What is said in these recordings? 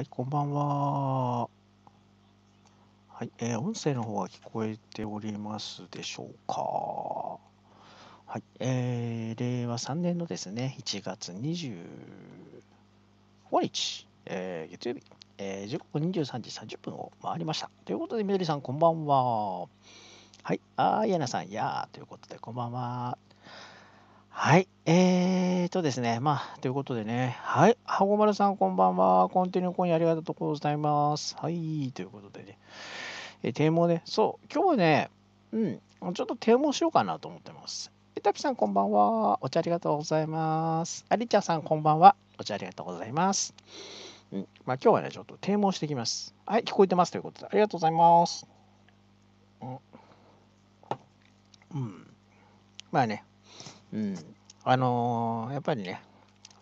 はい、こんばんは。はい、えー、音声の方は聞こえておりますでしょうか。はい、えー、令和3年のですね、1月25日、えー、月曜日、えー、時刻23時30分を回りました。ということで、みどりさん、こんばんは。はい、あー、やなさん、やー、ということで、こんばんは。はい。えーとですね。まあ、ということでね。はい。はごまるさん、こんばんは。コンティニューコインありがとうございます。はい。ということでね。えー、啓蒙ね。そう。今日はね、うん。ちょっと堤防しようかなと思ってます。えたぴさん、こんばんは。お茶ありがとうございます。ありちゃさん、こんばんは。お茶ありがとうございます。うん。まあ、今日はね、ちょっと堤防していきます。はい。聞こえてますということで。ありがとうございます。うん。うん、まあね。うん。あのー、やっぱりね、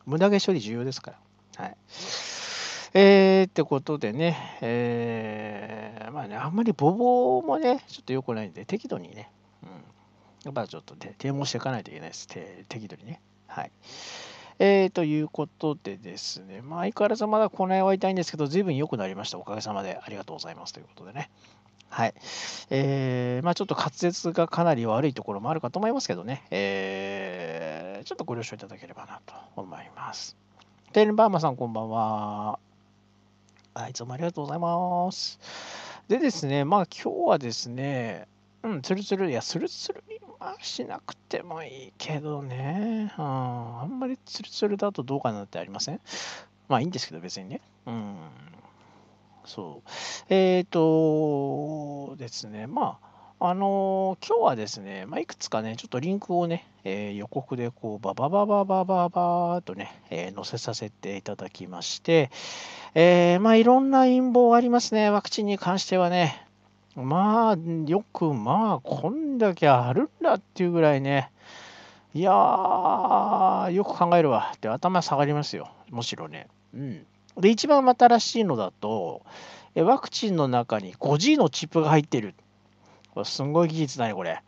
無駄毛処理重要ですから。はい。えー、ってことでね、えー、まあね、あんまりボボもね、ちょっと良くないんで、適度にね、うん。やっぱちょっとね、啓蒙していかないといけないです。適度にね。はい。えー、ということでですね、まあ、相変わらずまだこの辺は痛いんですけど、随分良くなりました。おかげさまでありがとうございますということでね。はい。えー、まあちょっと滑舌がかなり悪いところもあるかと思いますけどね、えー、ちょっとご了承いただければなと思います。テーンバーマさん、こんばんは。はい、つもありがとうございます。でですね、まあ今日はですね、うん、ツルツル、いや、ツルツルに、まあ、しなくてもいいけどね、うん、あんまりツルツルだとどうかなってありませんまあいいんですけど、別にね。うん。そう。えっ、ー、とですね、まあ、あのー今日はですね、まあ、いくつかね、ちょっとリンクをね、えー予告でこう、バババババババっとね、えー載せさせていただきまして、えーまあ、いろんな陰謀ありますね、ワクチンに関してはね。まあ、よく、まあ、こんだけあるんだっていうぐらいね、いやー、よく考えるわって頭下がりますよ、むしろね。うん。で、一番新しいのだと、ワクチンの中に 5G のチップが入ってる。これすんごい技術だね、これ。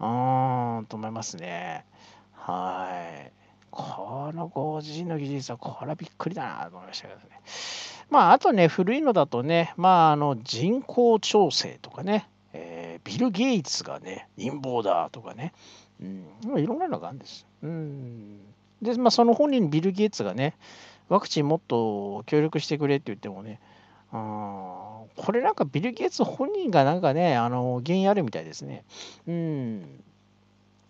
うーん、と思いますね。はい。この 5G の技術は、これはびっくりだなと思いましたけどね。まあ、あとね、古いのだとね、まあ、あの人口調整とかね、えー、ビル・ゲイツがね、陰謀だとかね、うん、いろんなのがあるんです。うん、で、まあ、その本人、ビル・ゲイツがね、ワクチンもっと協力してくれって言ってもね、うん、これなんかビル・ゲイツ本人がなんかね、あの原因あるみたいですね。うん。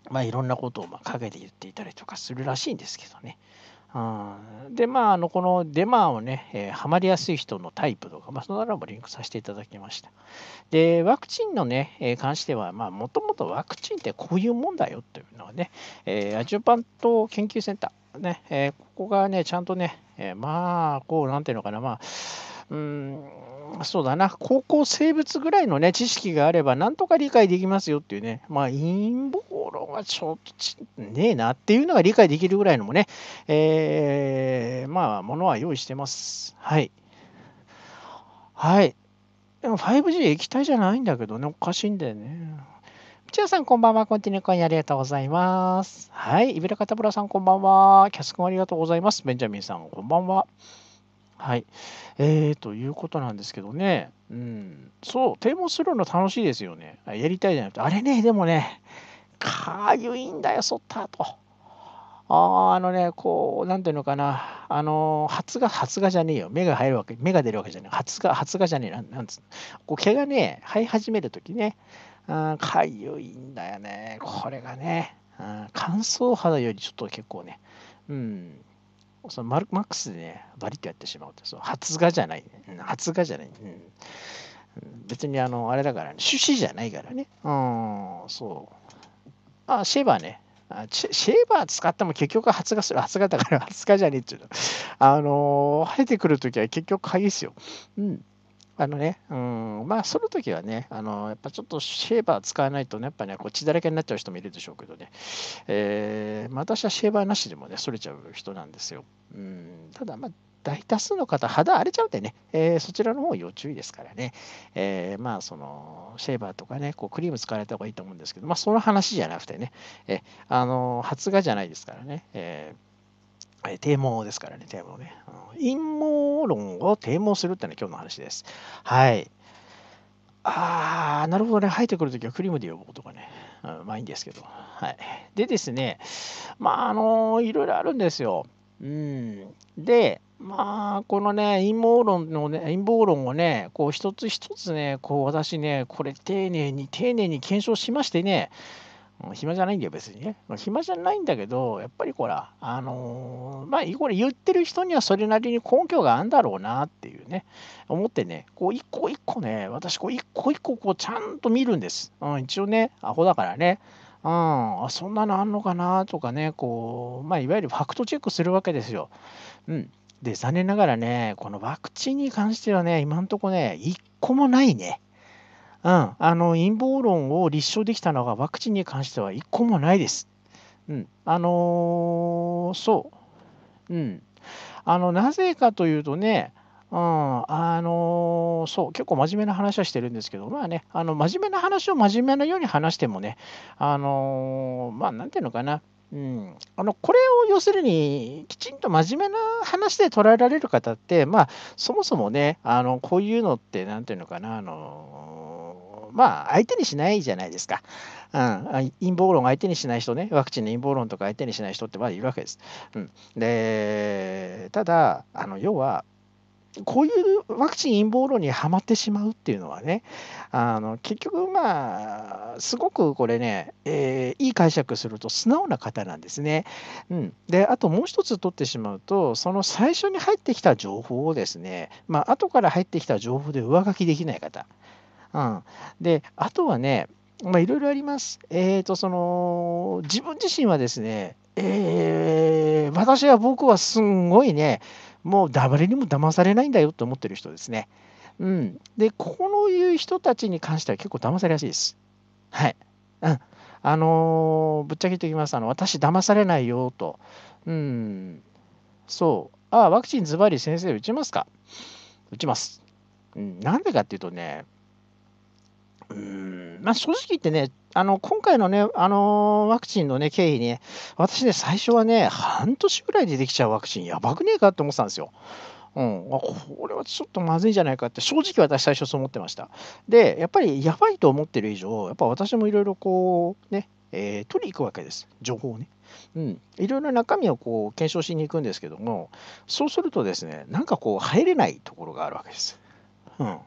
まあいろんなことをまあ陰で言っていたりとかするらしいんですけどね。うん、でまああのこのデマをね、えマはまりやすい人のタイプとか、まあ、そのあもリンクさせていただきましたでワクチンのね、え関してはもともとワクチンってこういうもんだよというのはね、えアジオパント研究センターね、えー、ここがね、ちゃんとね、えー、まあ、こう、なんていうのかな、まあ、うん、そうだな、高校生物ぐらいのね、知識があれば、なんとか理解できますよっていうね、まあ、陰謀論はちょっとちねえなっていうのが理解できるぐらいのもね、えー、まあ、ものは用意してます。はい。はい。でも 5G 液体じゃないんだけどね、おかしいんだよね。ちやさん、こんばんは。コンティニューコインありがとうございます。はい。イベラカタブラさん、こんばんは。キャス君、ありがとうございます。ベンジャミンさん、こんばんは。はい。えー、ということなんですけどね。うん。そう、啓蒙するの楽しいですよね。やりたいじゃなくて、あれね、でもね、かゆいんだよ、そったと。ああのね、こう、なんていうのかな、あの、発芽、発芽じゃねえよ。芽が入るわけ、芽が出るわけじゃない。発芽、発芽じゃねえな。なんつうこう、毛がね、生え始めるときね、かゆいんだよね。これがね、乾燥肌よりちょっと結構ね、うん、そのマルマックスでね、バリッとやってしまうと、そう発芽じゃない、ね、発芽じゃない、うん、別にあの、あれだから、ね、種子じゃないからね、うん、そう。あ、シェーバーね、シェーバー使っても結局発芽する。発芽だから発芽じゃねえっていうの。あのー、生えてくるときは結局いですよ。うん。あのね、うん、まあ、その時はね、あの、やっぱちょっとシェーバー使わないとね、やっぱね、こう血だらけになっちゃう人もいるでしょうけどね、えー、まあ、私はシェーバーなしでもね、それちゃう人なんですよ。うん、ただ、まあ、大多数の方、肌荒れちゃうんでね、えー、そちらの方要注意ですからね、えー、まあ、その、シェーバーとかね、こうクリーム使われた方がいいと思うんですけど、まあ、その話じゃなくてね、えあの、発芽じゃないですからね、えーえ啓蒙ですからね、啓蒙ね。陰謀論を啓蒙するってのは今日の話です。はい。あー、なるほどね。入ってくるときはクリームで呼ぼうとかね。うん、まあいいんですけど。はい。でですね、まああのー、いろいろあるんですよ。うん。で、まあ、このね、陰謀論のね、陰謀論をね、こう一つ一つね、こう私ね、これ丁寧に丁寧に検証しましてね、暇じゃないんだよ、別にね。暇じゃないんだけど、やっぱりほら、あのー、まあ、これ言ってる人にはそれなりに根拠があるんだろうなっていうね、思ってね、こう、一個一個ね、私、こう、一個一個、こう、ちゃんと見るんです。うん、一応ね、アホだからね。うん、あそんなのあんのかなとかね、こう、まあ、いわゆるファクトチェックするわけですよ。うん。で、残念ながらね、このワクチンに関してはね、今んとこね、一個もないね。うん、あの陰謀論を立証できたのがワクチンに関しては1個もないです。うん、あのー、そう、うん。あのなぜかというとね、うん、あのー、そう、結構真面目な話はしてるんですけど、まあね、あの真面目な話を真面目なように話してもね、あのー、まあ、なんていうのかな、うん、あのこれを要するにきちんと真面目な話で捉えられる方って、まあ、そもそもねあのこういうのって何ていうのかなあのまあ相手にしないじゃないですか、うん、陰謀論相手にしない人ねワクチンの陰謀論とか相手にしない人ってまだいるわけです、うん、でただあの要はこういうワクチン陰謀論にはまってしまうっていうのはね、あの結局、まあ、すごくこれね、えー、いい解釈すると素直な方なんですね。うん、で、あともう一つ取ってしまうと、その最初に入ってきた情報をですね、まあ後から入ってきた情報で上書きできない方。うん、で、あとはね、まあ、いろいろあります。えっ、ー、と、その、自分自身はですね、えー、私は僕はすんごいね、もう誰にも騙されないんだよと思ってる人ですね。うん、で、このいう人たちに関しては結構騙されやすいです。はい。うん。あのー、ぶっちゃけ言ておきます。あの、私、騙されないよと。うん。そう。ああ、ワクチンズバリ先生打ちますか打ちます。うん。なんでかっていうとね、うんまあ、正直言ってね、あの今回のね、あのワクチンの、ね、経費ね、私ね、最初はね、半年ぐらいでできちゃうワクチン、やばくねえかって思ってたんですよ。うん、これはちょっとまずいんじゃないかって、正直私、最初そう思ってました。で、やっぱりやばいと思ってる以上、やっぱ私もいろいろこう、ね、えー、取りに行くわけです、情報をね。うん、いろいろ中身をこう検証しに行くんですけども、そうするとですね、なんかこう、入れないところがあるわけです。うん、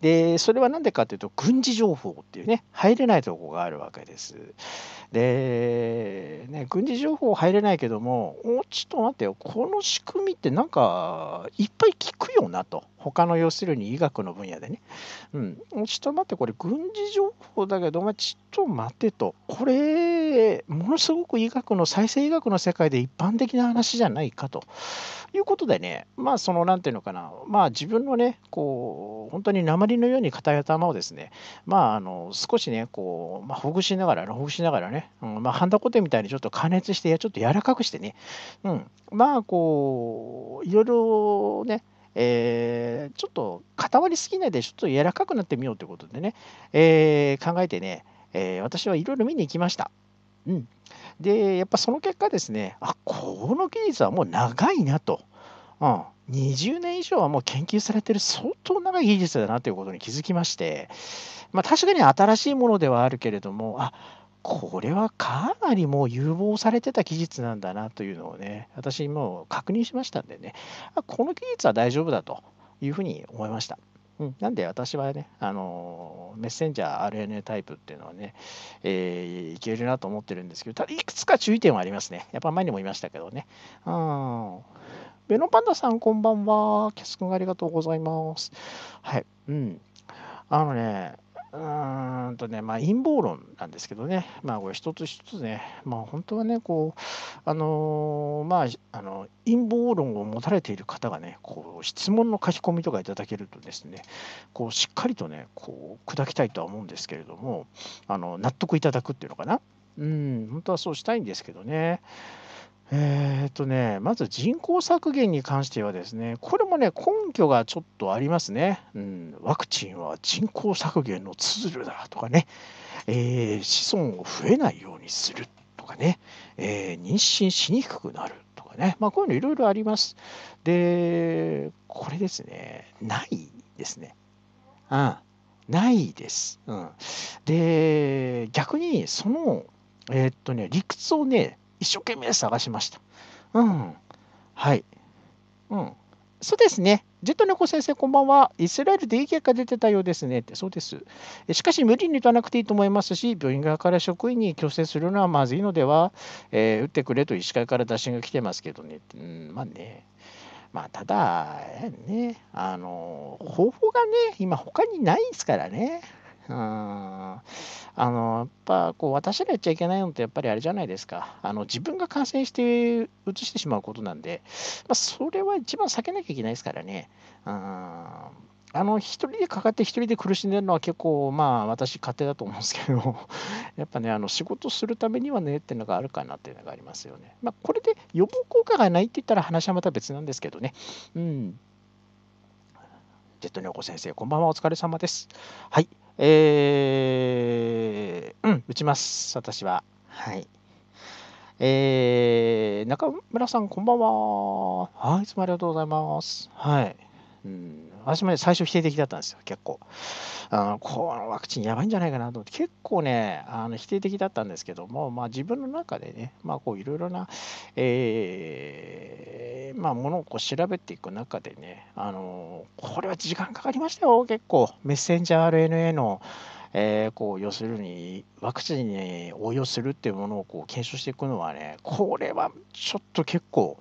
でそれは何でかというと軍事情報っていうね入れないとこがあるわけです。で、ね、軍事情報入れないけどもおちょっと待ってよこの仕組みってなんかいっぱい聞くよなと他の要するに医学の分野でね、うん、ちょっと待ってこれ軍事情報だけどお前ちょっと待てとこれものすごく医学の再生医学の世界で一般的な話じゃないかということでねまあその何ていうのかなまあ自分のねこう本当に鉛のように硬い頭をですね、まあ、あの少しね、こう、まあ、ほぐしながら、ほぐしながらね、うん、まあ、ハンダコテみたいにちょっと加熱して、ちょっと柔らかくしてね、うん、まあ、こう、いろいろね、えー、ちょっと固まりすぎないで、ちょっと柔らかくなってみようということでね、えー、考えてね、えー、私はいろいろ見に行きました。うん、で、やっぱその結果ですね、あこの技術はもう長いなと。うん20年以上はもう研究されてる相当長い技術だなということに気づきまして、まあ、確かに新しいものではあるけれどもあこれはかなりもう有望されてた技術なんだなというのをね私もう確認しましたんでねこの技術は大丈夫だというふうに思いました。うん、なんで私はね、あのメッセンジャー RNA タイプっていうのはね、えー、いけるなと思ってるんですけど、ただいくつか注意点はありますね。やっぱ前にも言いましたけどね。うん、ベノパンダさん、こんばんは。キャス君ありがとうございます。はい。うん。あのね、うーんとね、まあ、陰謀論なんですけどね、まあ、これ一つ一つね、まあ、本当はね、こう、あのー、まあ、あの、陰謀論を持たれている方がね、こう、質問の書き込みとかいただけるとですね、こう、しっかりとね、こう、砕きたいとは思うんですけれども、あの、納得いただくっていうのかな。うん、本当はそうしたいんですけどね。えーっとね、まず人口削減に関してはですね、これもね、根拠がちょっとありますね。うん、ワクチンは人口削減のツールだとかね、えー、子孫を増えないようにするとかね、えー、妊娠しにくくなるとかね、まあ、こういうのいろいろあります。で、これですね、ないですね。うん、ないです。うん、で、逆にその、えー、っとね、理屈をね、一生懸命探しました。うん。はい。うん。そうですね。ジェット猫先生、こんばんは。イスラエルでいい結果出てたようですね。って、そうです。しかし、無理に打たなくていいと思いますし、病院側から職員に強制するのはまずいのでは、えー、打ってくれと医師会から打診が来てますけどね。うん、まあね。まあ、ただ、ね、あの、方法がね、今、他にないですからね。うん。あの、やっぱこう私がやっちゃいけないのってやっぱりあれじゃないですか。あの自分が感染してうつしてしまうことなんで、まあ、それは一番避けなきゃいけないですからね。うんあの、一人でかかって一人で苦しんでるのは結構、まあ、私、勝手だと思うんですけど、やっぱね、あの、仕事するためにはね、っていうのがあるかなっていうのがありますよね。まあ、これで予防効果がないって言ったら話はまた別なんですけどね。うん。ジェットニョコ先生、こんばんは、お疲れ様です。はい。えー、うん、打ちます、私は。はい。えー、中村さん、こんばんは。はい、いつもありがとうございます。はい。うん、私も最初否定的だったんですよ、結構。あのこのワクチンやばいんじゃないかなと思って、結構ね、あの否定的だったんですけども、まあ、自分の中でね、まあ、こういろいろな、えー、まあ、ものをこう調べていく中でね、あのこれは時間かかりましたよ、結構。メッセンジャー RNA のえー、こう要するにワクチンに応用するっていうものをこう検証していくのはねこれはちょっと結構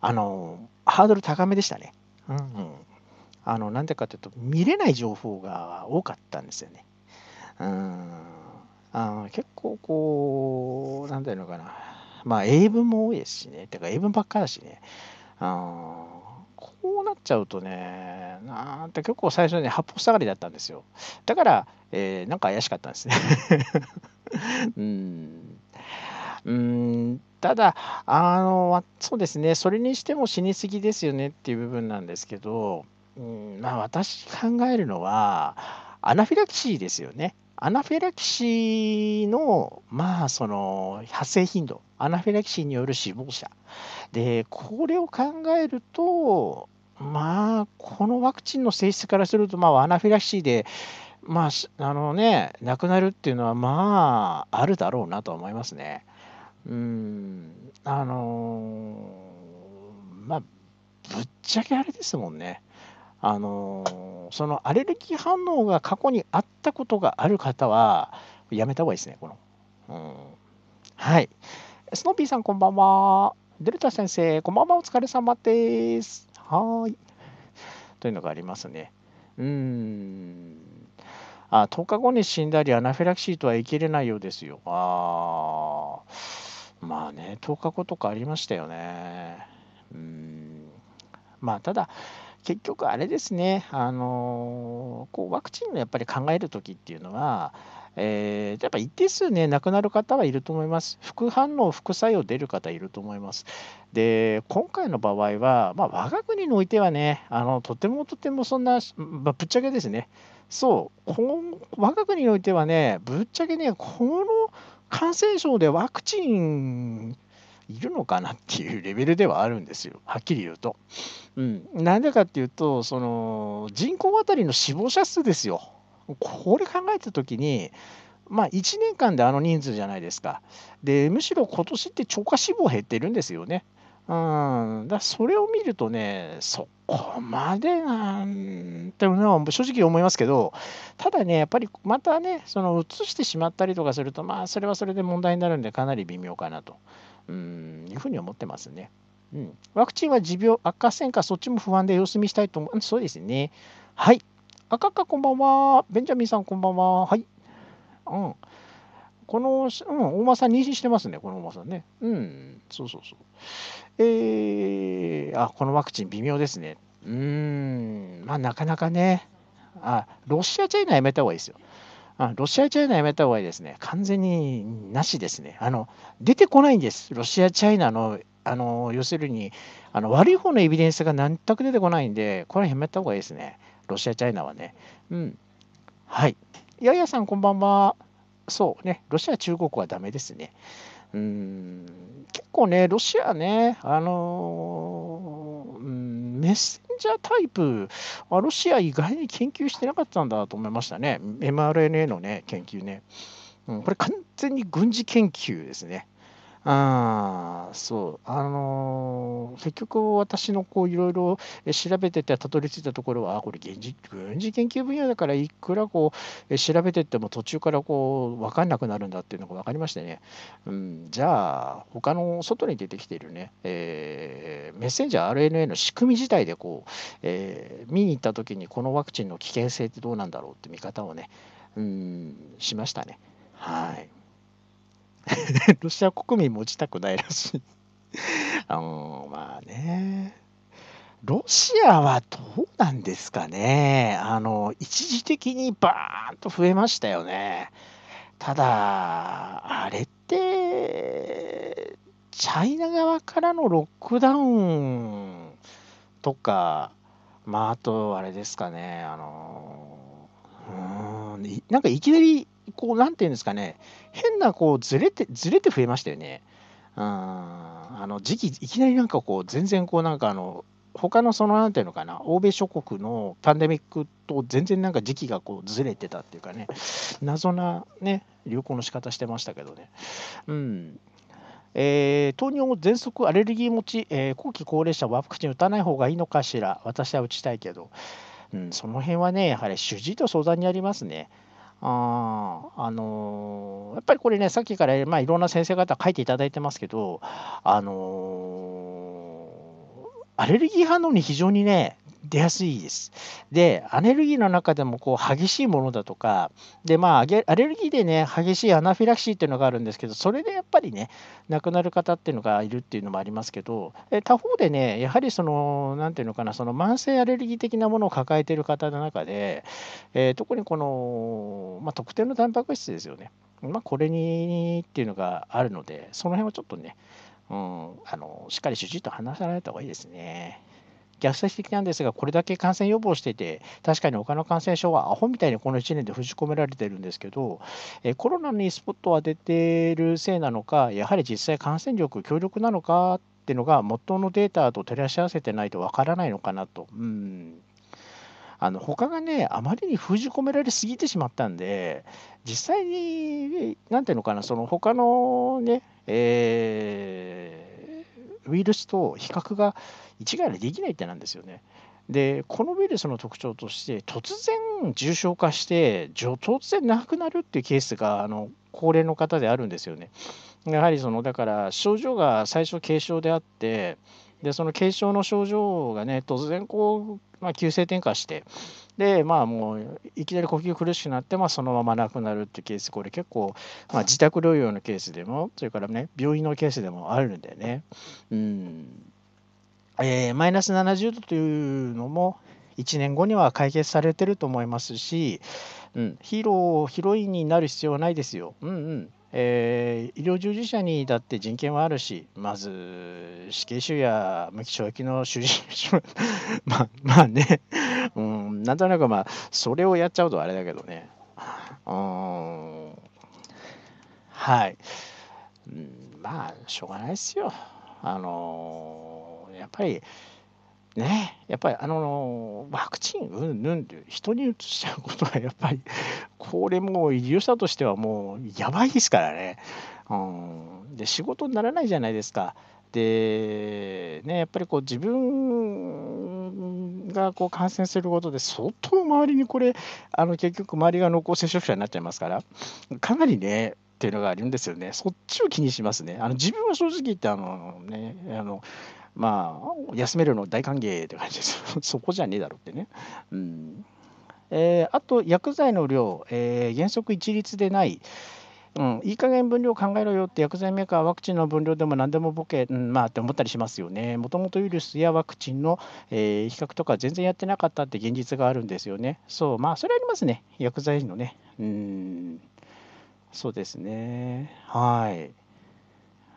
あのハードル高めでしたね。うん、あのなんでかというと見れない情報が多かったんですよね。うんあ結構こう、なんていうのかな、まあ英文も多いですしね、てか英文ばっかだしね、あこうなっちゃうとね、なんて結構最初に、ね、八方下がりだったんですよ。だから、えー、なんか怪しかったんですね。うんうんただあの、そうですね、それにしても死にすぎですよねっていう部分なんですけど、うんまあ、私考えるのは、アナフィラキシーですよね。アナフィラキシーの、まあ、その、発生頻度、アナフィラキシーによる死亡者。で、これを考えると、まあ、このワクチンの性質からすると、まあ、アナフィラキシーで、まあ、あのね、亡くなるっていうのは、まあ、あるだろうなと思いますね。うん、あのー、まあ、ぶっちゃけあれですもんね。あのー、そのアレルギー反応が過去にあったことがある方は、やめた方がいいですね、この。うん、はい。スノーピーさん、こんばんは。デルタ先生、こんばんは、お疲れ様です。はい。というのがありますね。うん。あ、10日後に死んだり、アナフィラキシーとは言い切れないようですよ。ああ。まあね、10日後とかありましたよね。うん。まあ、ただ、結局あれですね、あのこうワクチンのやっぱり考える時っていうのは、えー、やっぱ一定数ね、亡くなる方はいると思います。副反応、副作用出る方いると思います。で、今回の場合は、まあ、我が国においてはね、あのとてもとてもそんな、まあ、ぶっちゃけですね、そう、この我が国においてはね、ぶっちゃけね、この感染症でワクチンいるのかなっていうレベルではあるんですよ、はっきり言うと。うん、なんでかっていうと、その人口当たりの死亡者数ですよ。これ考えた時に、まあ、1年間であの人数じゃないですか。で、むしろ今年って超過死亡減ってるんですよね。うん、だそれを見るとね、そこまでなんていうのは正直思いますけど、ただね、やっぱりまたね、その移してしまったりとかすると、まあ、それはそれで問題になるんで、かなり微妙かなと、うん、いうふうに思ってますね。うん、ワクチンは持病、悪化せんか、そっちも不安で様子見したいと思う。そうですね。はい。赤か、こんばんは。ベンジャミンさん、こんばんは。はい。うん。この、うん、大間さん、妊娠してますね、この大間さんね。うん、そうそうそう。えー、あ、このワクチン微妙ですね。うーん、まあなかなかね、あ、ロシア、チャイナやめた方がいいですよ。あロシア、チャイナやめた方がいいですね。完全になしですね。あの、出てこないんです。ロシア、チャイナの、あの、要するに、あの、悪い方のエビデンスが全く出てこないんで、これやめた方がいいですね。ロシア、チャイナはね。うん。はい。ややさん、こんばんは。そうね。ロシア、中国はダメですね。うん結構ね、ロシアね、あのー、うん、メッセンジャータイプ、ロシア意外に研究してなかったんだと思いましたね、mRNA の、ね、研究ね、うん。これ完全に軍事研究ですね。ああ、そう。あのー結局私のこういろいろ調べててたどり着いたところは、あこれ現実軍事研究分野だからいくらこう調べてっても途中からこう分かんなくなるんだっていうのが分かりましてね、うん、じゃあ他の外に出てきているね、えー、メッセンジャー RNA の仕組み自体でこう、えー、見に行った時にこのワクチンの危険性ってどうなんだろうって見方をね、うん、しましたね。はい ロシア国民持ちたくないらしい。あのまあね。ロシアはどうなんですかね。あの、一時的にバーンと増えましたよね。ただ、あれって、チャイナ側からのロックダウンとか、まあ、あと、あれですかね、あの、うん、なんかいきなり、こう、なんていうんですかね、変な、こう、ずれて、ずれて増えましたよね。うん。あの、時期、いきなりなんかこう、全然こう、なんかあの、他のその、なんていうのかな、欧米諸国のパンデミックと全然なんか時期がこう、ずれてたっていうかね、謎なね、流行の仕方してましたけどね。うん。えー、糖尿喘息アレルギー持ち、えー、後期高齢者はワクチン打たない方がいいのかしら私は打ちたいけど、うん、その辺はねやはり主治医と相談にありますね。ああのー、やっぱりこれね、さっきから、まあ、いろんな先生方書いていただいてますけど、あのー、アレルギー反応に非常にね、出やすいです。で、アレルギーの中でもこう激しいものだとか、で、まあ、アレルギーでね、激しいアナフィラキシーっていうのがあるんですけど、それでやっぱりね、亡くなる方っていうのがいるっていうのもありますけど、え他方でね、やはりその、なんていうのかな、その慢性アレルギー的なものを抱えている方の中で、えー、特にこの、まあ、特定のタンパク質ですよね。まあ、これにっていうのがあるので、その辺はちょっとね、うん、あのしっかり主治医と話さないた方がいいですね。逆説的なんですが、これだけ感染予防していて、確かに他の感染症はアホみたいにこの1年で封じ込められてるんですけど、えコロナにスポットを当ててるせいなのか、やはり実際感染力、強力なのかっていうのが、元のデータと照らし合わせてないとわからないのかなと。うんあの他がね、あまりに封じ込められすぎてしまったんで、実際に、なんていうのかな、その他のね、えーウイルスと比較が一概にできないってなんですよね。でこのウイルスの特徴として突然重症化して突然亡くなるっていうケースがあの高齢の方であるんですよね。やはりそのだから症状が最初軽症であってでその軽症の症状がね突然こう、まあ、急性転換してでまあもういきなり呼吸苦しくなって、まあ、そのまま亡くなるっていうケースこれ結構、まあ、自宅療養のケースでもそれからね病院のケースでもあるんでねうんえー、マイナス70度というのも1年後には解決されてると思いますし、うん、ヒーローヒロインになる必要はないですよ。うんうんえー、医療従事者にだって人権はあるし、まず死刑囚や無期懲役の囚人 まあ、まあね、うん、なんとなくまあ、それをやっちゃうとあれだけどね。うん、はい。まあ、しょうがないですよ。あのー、やっぱり、ね、やっぱりあのワクチンうんぬんって人にうつしちゃうことはやっぱりこれもう医療者としてはもうやばいですからね、うん、で仕事にならないじゃないですかで、ね、やっぱりこう自分がこう感染することで相当周りにこれあの結局周りが濃厚接触者になっちゃいますからかなりねっていうのがあるんですよね。そっちを気にしますね。あの自分は正直言ってあのねあのまあ、休めるの大歓迎って感じです。そこじゃねえだろってね。うんえー、あと、薬剤の量、えー、原則一律でない。うん、いい加減分量考えろよって薬剤メーカーはワクチンの分量でも何でもボケ、うん、まあって思ったりしますよね。もともとウイルスやワクチンの、えー、比較とか全然やってなかったって現実があるんですよね。そう、まあそれありますね。薬剤のね。うん、そうですね。はい。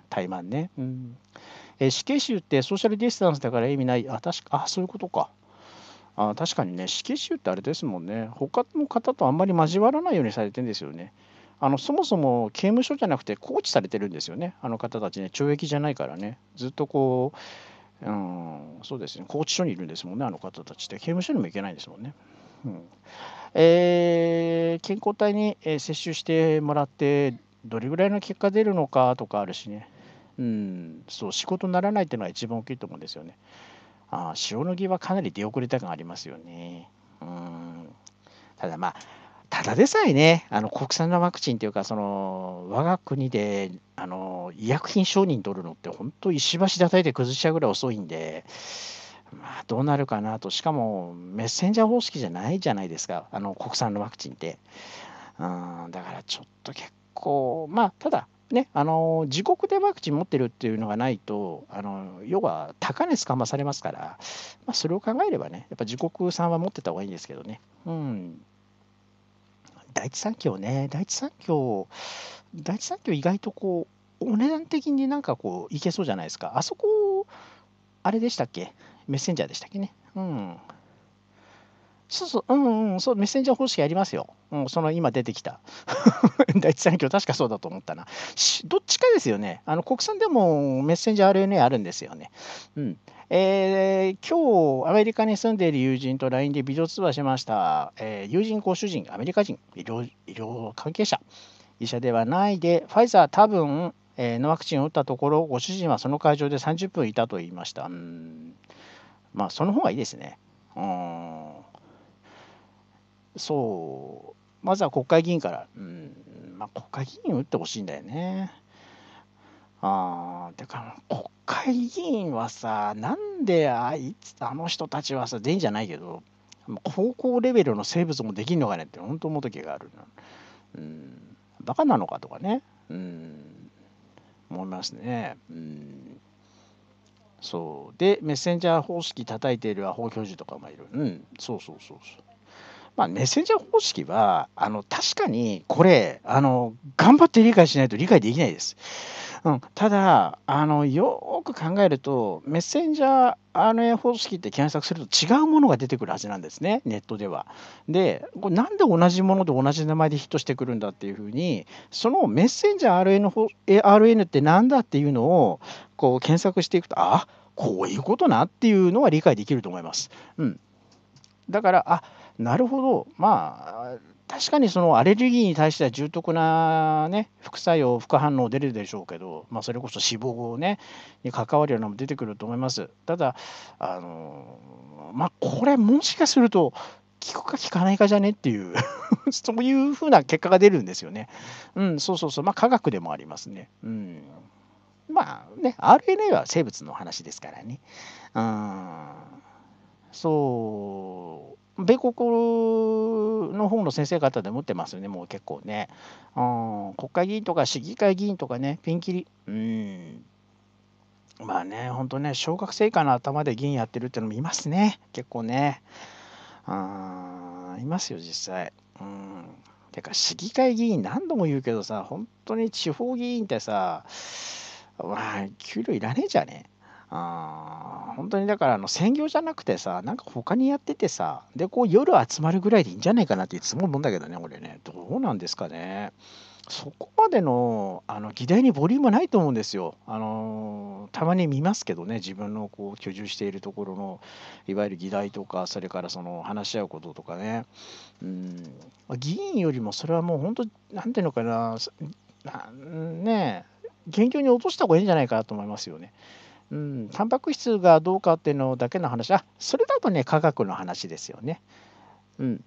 怠慢ね。うんえ死刑囚ってソーシャルディスタンスだから意味ない。あ、確か、あ、そういうことか。あ確かにね、死刑囚ってあれですもんね。他の方とあんまり交わらないようにされてんですよね。あのそもそも刑務所じゃなくて拘置されてるんですよね、あの方たちね、懲役じゃないからね、ずっとこう、うん、そうですね、拘置所にいるんですもんね、あの方たちって、刑務所にも行けないんですもんね。うんえー、健康体に接種してもらって、どれぐらいの結果出るのかとかあるしね。うん、そう仕事にならないっていうのが一番大きいと思うんですよね。ああ、塩野義はかなり出遅れた感ありますよね。うんただまあただでさえね、あの国産のワクチンというか、その我が国であの医薬品承認取るのって、本当、石橋叩いて崩しちゃうぐらい遅いんで、まあ、どうなるかなと、しかもメッセンジャー方式じゃないじゃないですか、あの国産のワクチンって。うんだからちょっと結構、まあ、ただ、ね、あの自国でワクチン持ってるっていうのがないと、あの要は高値つかまされますから、まあ、それを考えればね、やっぱ自国産は持ってた方がいいんですけどね。うん第一産業ね、第一産業、第一産業意外とこう、お値段的になんかこう、いけそうじゃないですか。あそこ、あれでしたっけメッセンジャーでしたっけね。うん。そうそう、うんうん、そう、メッセンジャー方式やりますよ。うん、その今出てきた。第一産業、確かそうだと思ったな。どっちかですよね。あの国産でもメッセンジャー RNA あるんですよね。うん。えー、今日、アメリカに住んでいる友人と LINE でビデオ通話しました。えー、友人、ご主人、アメリカ人、医療医療関係者、医者ではないで、ファイザー多分、えー、のワクチンを打ったところ、ご主人はその会場で30分いたと言いました。うん、まあ、その方がいいですね。うんそう、まずは国会議員から、うん、まあ、国会議員を打ってほしいんだよね。あてか、国会議員はさ、なんであいつあの人たちはさ、全員じゃないけど、高校レベルの生物もできんのかねって、本当思う時がある。うん、バカなのかとかね、うん、思いますね。うんそうでメッセンジャー方式叩いているアホ教授とかもいるうんそうそうそうそうまあ、メッセンジャー方式は、あの確かにこれあの、頑張って理解しないと理解できないです。うん、ただあの、よく考えると、メッセンジャー RNA 方式って検索すると違うものが出てくるはずなんですね、ネットでは。で、これなんで同じもので同じ名前でヒットしてくるんだっていうふうに、そのメッセンジャー RN, RN って何だっていうのをこう検索していくと、あこういうことなっていうのは理解できると思います。うん、だから、あなるほど、まあ、確かにそのアレルギーに対しては重篤な、ね、副作用、副反応出るでしょうけど、まあ、それこそ脂肪を、ね、に関わるようなのも出てくると思います。ただ、あのまあ、これ、もしかすると、効くか効かないかじゃねっていう そういうふうな結果が出るんですよね。うん、そうそうそう、まあ、科学でもありますね。うんまあね、RNA は生物の話ですからね。うん、そう米国の方の先生方で持ってますよね、もう結構ね。うん、国会議員とか市議会議員とかね、ピンキリ。うん。まあね、本当ね、小学生以下の頭で議員やってるってのもいますね、結構ね。あいますよ、実際。うん。てか、市議会議員何度も言うけどさ、本当に地方議員ってさ、まあ、給料いらねえじゃねえ。あ本当にだからあの専業じゃなくてさなんか他にやっててさでこう夜集まるぐらいでいいんじゃないかなっていつも思うんだけどね俺ねどうなんですかねそこまでのあの議題にボリュームないと思うんですよあのたまに見ますけどね自分のこう居住しているところのいわゆる議題とかそれからその話し合うこととかねうん議員よりもそれはもう本当なんていうのかなねえ現状に落とした方がいいんじゃないかなと思いますよね。うん、タンパク質がどうかっていうのだけの話、あそれだとね、科学の話ですよね。うん。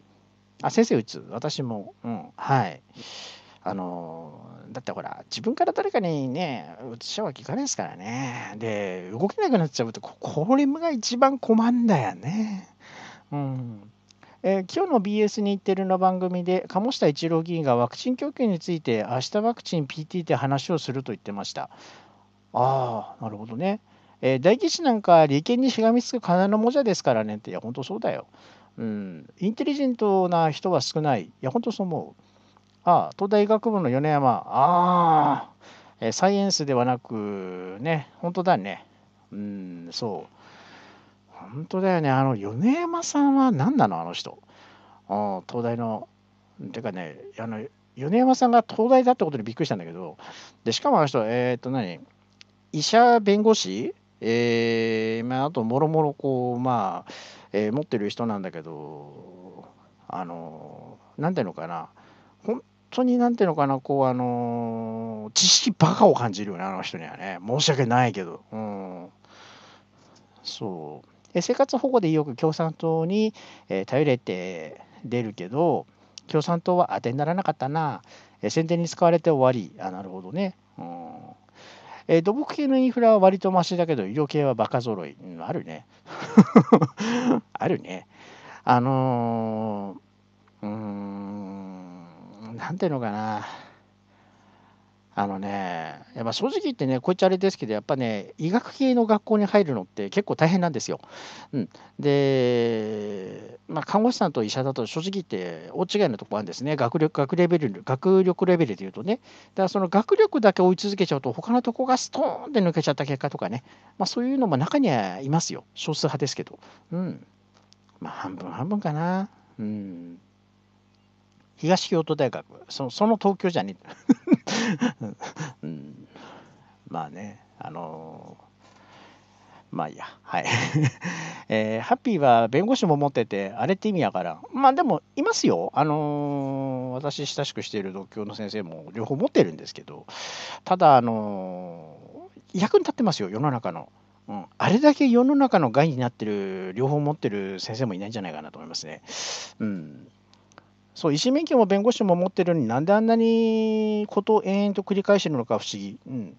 あ、先生、うつ、私も、うん、はい。あのだってほら自分から誰かにねうつしゃは聞かないですからねで動けなくなっちゃうとこれが一番困んだよねうんえー、今日の BS 日テレの番組で鴨下一郎議員がワクチン供給について明日ワクチン PT で話をすると言ってましたああなるほどねえー、大吉なんか利権にしがみつく金のじゃですからねって、いや、本当そうだよ。うん、インテリジェントな人は少ない。いや、本当そう思う。ああ、東大学部の米山、ああ、えサイエンスではなく、ね、本当だね。うん、そう。本当だよね。あの、米山さんは何なのあの人。あ東大の。てかね、あの、米山さんが東大だってことにびっくりしたんだけど、で、しかもあの人、えー、っと何、医者、弁護士えー、まあ、あともろもろこうまあ、えー、持ってる人なんだけどあの何ていうのかな本当に何ていうのかなこうあの知識バカを感じるよねあの人にはね申し訳ないけどうんそうえ生活保護でよく共産党に、え頼れて出るけど共産党は当てにならなかったな、え宣伝に使われて終わりあなるほどねうんえー、土木系のインフラは割とマシだけど、医療系はバカ揃い。うん、あるね。あるね。あのー、うーん、なんていうのかな。あのね、やっぱ正直言ってね、こういっあれですけど、やっぱね、医学系の学校に入るのって結構大変なんですよ。うん、で、まあ、看護師さんと医者だと正直言って大違いのところあるんですね、学力学レベル、学力レベルでいうとね。だからその学力だけ追い続けちゃうと、他のとこがストーンって抜けちゃった結果とかね、まあ、そういうのも中にはいますよ、少数派ですけど。うん。まあ、半分半分かな。うん。東京都大学そのその東京じゃねえ、うん、まあねあのまあいいや、はい。えー、ハッピーは弁護士も持ってて、あれって意味やから。まあでも、いますよ。あのー、私、親しくしている同郷の先生も両方持ってるんですけど、ただ、あのー、役に立ってますよ、世の中の。うん、あれだけ世の中の害になってる、両方持ってる先生もいないんじゃないかなと思いますね。うんそう、医師免許も弁護士も持ってるのになんであんなにことを延々と繰り返してるのか不思議。うん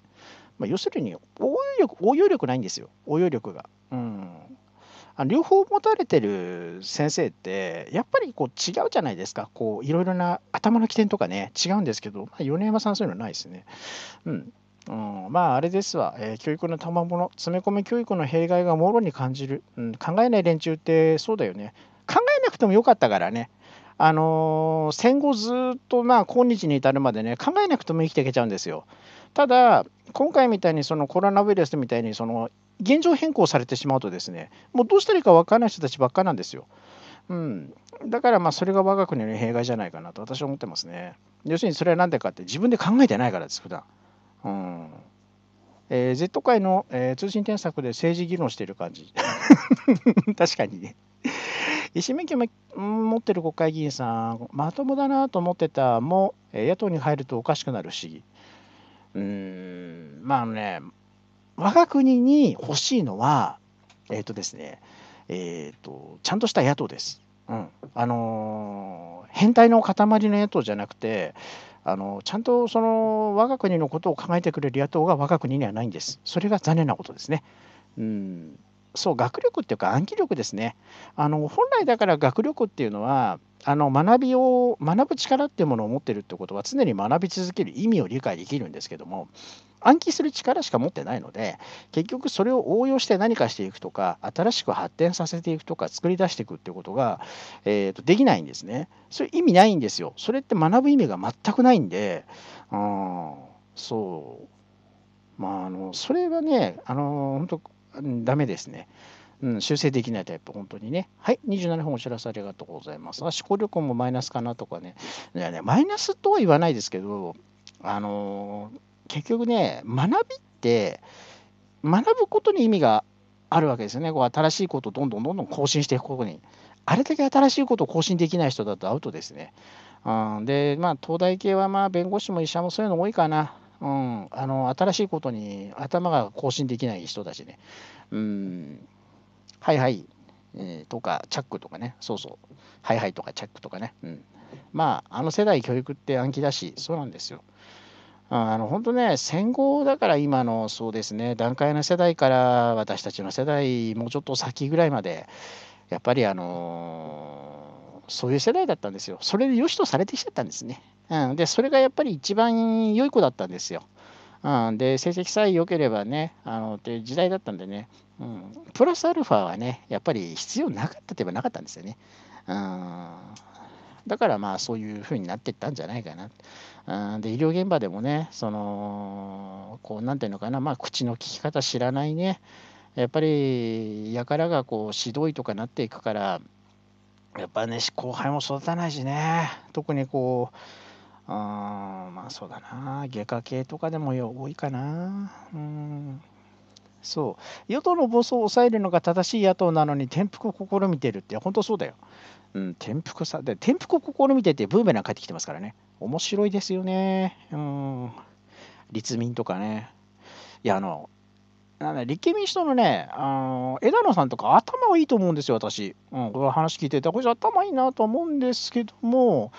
まあ、要するに応用力、応用力ないんですよ、応用力が。うん、あの両方持たれてる先生って、やっぱりこう違うじゃないですか、こういろいろな頭の起点とかね、違うんですけど、まあ、米山さん、そういうのないですね。うんうん、まああれですわ、えー、教育の賜物詰め込み教育の弊害がもろに感じる、うん、考えない連中ってそうだよね考えなくてもよかったからねあの戦後ずっとまあ今日に至るまでね考えなくても生きていけちゃうんですよ。ただ今回みたいにそのコロナウイルスみたいにその現状変更されてしまうとですねもうどうしたらいいか分からない人たちばっかなんですよ。うん、だからまあそれが我が国の弊害じゃないかなと私は思ってますね。要するにそれは何でかって自分で考えてないからです普段。うんえー、Z 界の、えー、通信添削で政治議論している感じ 確かにね維新免許持ってる国会議員さん、まともだなと思ってたも、野党に入るとおかしくなるし、うーん、まあね、我が国に欲しいのは、えっ、ー、とですね、えっ、ー、と、ちゃんとした野党です。うん。あのー、変態の塊の野党じゃなくて、あのちゃんとその我が国のことを考えてくれる野党が我が国にはないんです。それが残念なことですね。うんそう学力っていうか暗記力ですねあの本来だから学力っていうのはあの学びを学ぶ力っていうものを持ってるってことは常に学び続ける意味を理解できるんですけども暗記する力しか持ってないので結局それを応用して何かしていくとか新しく発展させていくとか作り出していくってことが、えーと、とできないんですねそれ意味ないんですよそれって学ぶ意味が全くないんでうんそうまああのそれはねあの本当ダメですね。うん、修正できないタイプ、本当にね。はい、27本お知らせありがとうございます。あ、思考力もマイナスかなとかね。いやね、マイナスとは言わないですけど、あのー、結局ね、学びって、学ぶことに意味があるわけですよね。こう新しいことをどんどんどんどん更新していくことに。あれだけ新しいことを更新できない人だとアウトですね。うん、で、まあ、東大系はまあ弁護士も医者もそういうの多いかな。うん、あの新しいことに頭が更新できない人たちね、うん、はいはい、えー、とか、チャックとかね、そうそう、はいはいとかチャックとかね、うん、まあ、あの世代教育って暗記だし、そうなんですよ。あの本当ね、戦後だから今のそうですね、段階の世代から私たちの世代、もうちょっと先ぐらいまで、やっぱりあのーそういう世代だったんですよ。それで良しとされてきちゃったんですね。うん、で、それがやっぱり一番良い子だったんですよ。うん、で、成績さえ良ければね、あのって時代だったんでね、うん、プラスアルファはね、やっぱり必要なかったといえばなかったんですよね。うん、だからまあそういうふうになっていったんじゃないかな。うん、で医療現場でもね、その、こう、なんていうのかな、まあ、口の利き方知らないね、やっぱり、やからがこう、しどいとかなっていくから、やっぱね、後輩も育たないしね、特にこう、うん、まあそうだな、外科系とかでも多いかな。うん。そう。与党の暴走を抑えるのが正しい野党なのに転覆を試みてるって、本当そうだよ。うん、転覆さ、で転覆を試みてってブーメラン帰ってきてますからね。面白いですよね。うん。立民とかね。いや、あの、なん立憲民主党のね、あの枝野さんとか頭はいいと思うんですよ、私。うん、この話聞いてて、こいつ頭いいなと思うんですけども、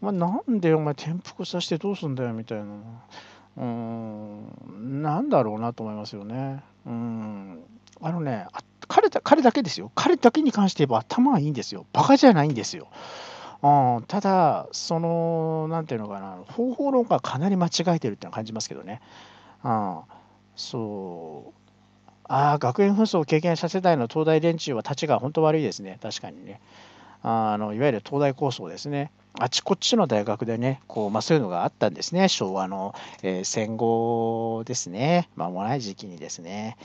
まあ、なんでお前転覆させてどうすんだよみたいな。うん、なんだろうなと思いますよね。うん。あのね、彼だ彼だけですよ。彼だけに関して言えば頭はいいんですよ。バカじゃないんですよ。うん、ただ、その、なんていうのかな、方法論がかなり間違えてるって感じますけどね。うん、そう。ああ、学園紛争を経験した世代の東大連中はたちが本当悪いですね、確かにね。あのいわゆる東大構想ですね。あちこちの大学でね、こうまあ、そういうのがあったんですね、昭和の、えー、戦後ですね、間もない時期にですね、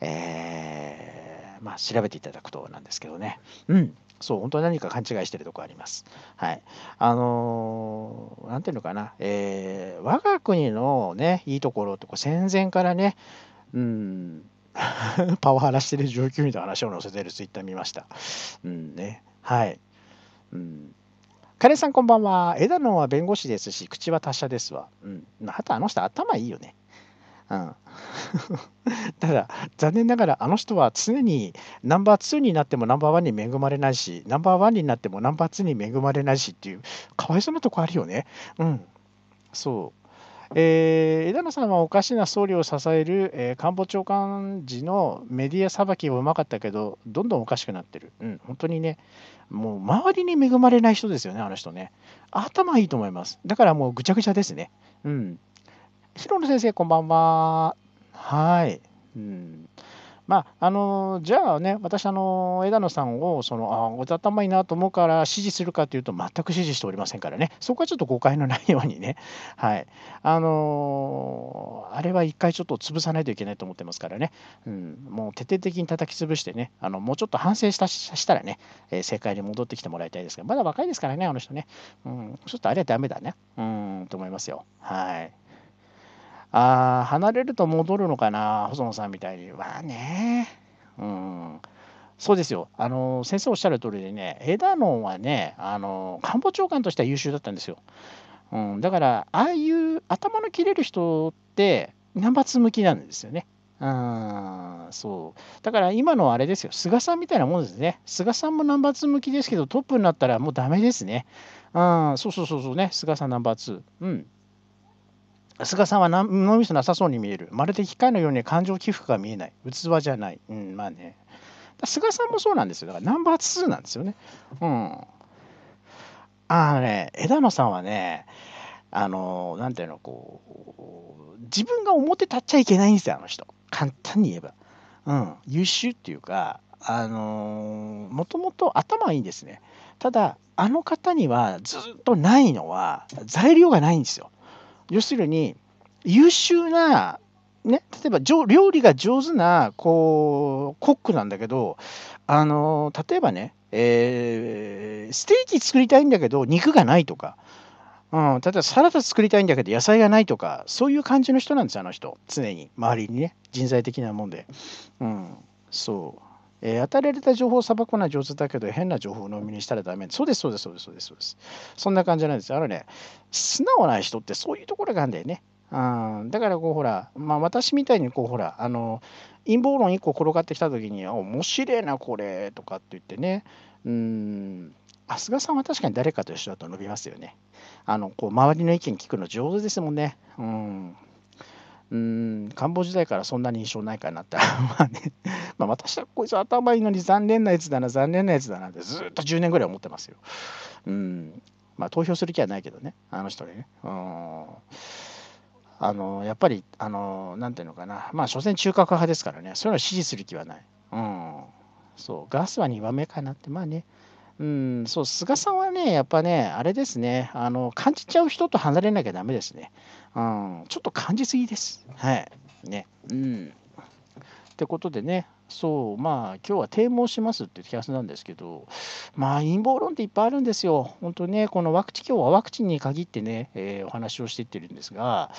えー、まあ、調べていただくとなんですけどね、うん、そう、本当に何か勘違いしてるとこあります。はい。あのー、なんていうのかな、えー、我が国のね、いいところって戦前からね、うん、パワハラしてる状況みたいな話を載せてるツイッター見ました。うんね。はい。うんカレさんこんばんは。枝野は弁護士ですし、口は達者ですわ。うん。あとあの人頭いいよね。うん。ただ、残念ながらあの人は常にナンバー2になってもナンバー1に恵まれないし、ナンバー1になってもナンバー2に恵まれないしっていう、かわいそうなとこあるよね。うん。そう。えー、枝野さんはおかしな総理を支える、えー、官房長官時のメディアさばきはうまかったけど、どんどんおかしくなってる、うん、本当にね、もう周りに恵まれない人ですよね、あの人ね。頭いいと思います。だからもうぐちゃぐちゃですね。うん。白野先生、こんばんは。はい。うんまあ、あのじゃあね、私、あの枝野さんをそのあおざたまいなと思うから支持するかというと、全く支持しておりませんからね、そこはちょっと誤解のないようにね、はい、あのあれは一回ちょっと潰さないといけないと思ってますからね、うん、もう徹底的に叩き潰してね、あのもうちょっと反省したしたらね、えー、政に戻ってきてもらいたいですけど、まだ若いですからね、あの人ね、うん、ちょっとあれはだめだね、うん、と思いますよ。はいあ離れると戻るのかな、細野さんみたいに。あね、うん。そうですよ。あの、先生おっしゃる通りでね、枝野はね、あの、官房長官としては優秀だったんですよ。うん、だから、ああいう頭の切れる人って、ナンバツ向きなんですよね。うんそう。だから今のあれですよ、菅さんみたいなもんですね。菅さんもナンバー2向きですけど、トップになったらもうダメですね。ん、そうそうそうそうね、菅さんナンバーー。うん。菅さんは脳みそなさそうに見える。まるで機械のように感情起伏が見えない。器じゃない。うん、まあね。菅さんもそうなんですよ。だからナンバー2なんですよね。うん。あのね、枝野さんはね、あの、なんていうの、こう、自分が表立っちゃいけないんですよ、あの人。簡単に言えば。うん、優秀っていうか、あのもともと頭いいんですね。ただ、あの方にはずっとないのは、材料がないんですよ。要するに優秀な、ね、例えば料理が上手なこうコックなんだけどあの例えばね、えー、ステーキ作りたいんだけど肉がないとか。うん、例えばサラダ作りたいんだけど野菜がないとかそういう感じの人なんですあの人常に周りにね人材的なもんで、うん、そうえー、与えられた情報を裁くのは上手だけど、変な情報を飲みにしたらダメ。そうです、そうです、そうです、そうです。そうですそんな感じなんですよ。あのね、素直な人ってそういうところがあるんだよね。うん、だからこうほら、まあ、私みたいにこうほらあの陰謀論1個転がってきた時に「面白いなこれ」とかって言ってねうんすがさんは確かに誰かと一緒だと伸びますよね。あのこう周りの意見聞くの上手ですもんね。うんうん、官房時代からそんなに印象ないかなって、まあね、まあ、私はこいつ頭いいのに残念なやつだな、残念なやつだなってずっと10年ぐらい思ってますよ。うん。まあ、投票する気はないけどね、あの人にね。うん。あの、やっぱり、あの、なんていうのかな。まあ、所詮中核派ですからね、そういうのを支持する気はない。うん。そう、ガスは2番目かなって、まあね。うん、そう、菅さんはね、やっぱね、あれですね、あの、感じちゃう人と離れなきゃダメですね。うん、ちょっと感じすぎです。はい。ね。うん。ってことでね、そうまあ今日は堤防しますっていう気がするんですけどまあ陰謀論っていっぱいあるんですよ本当ねこのワクチン今日はワクチンに限ってね、えー、お話をしていってるんですが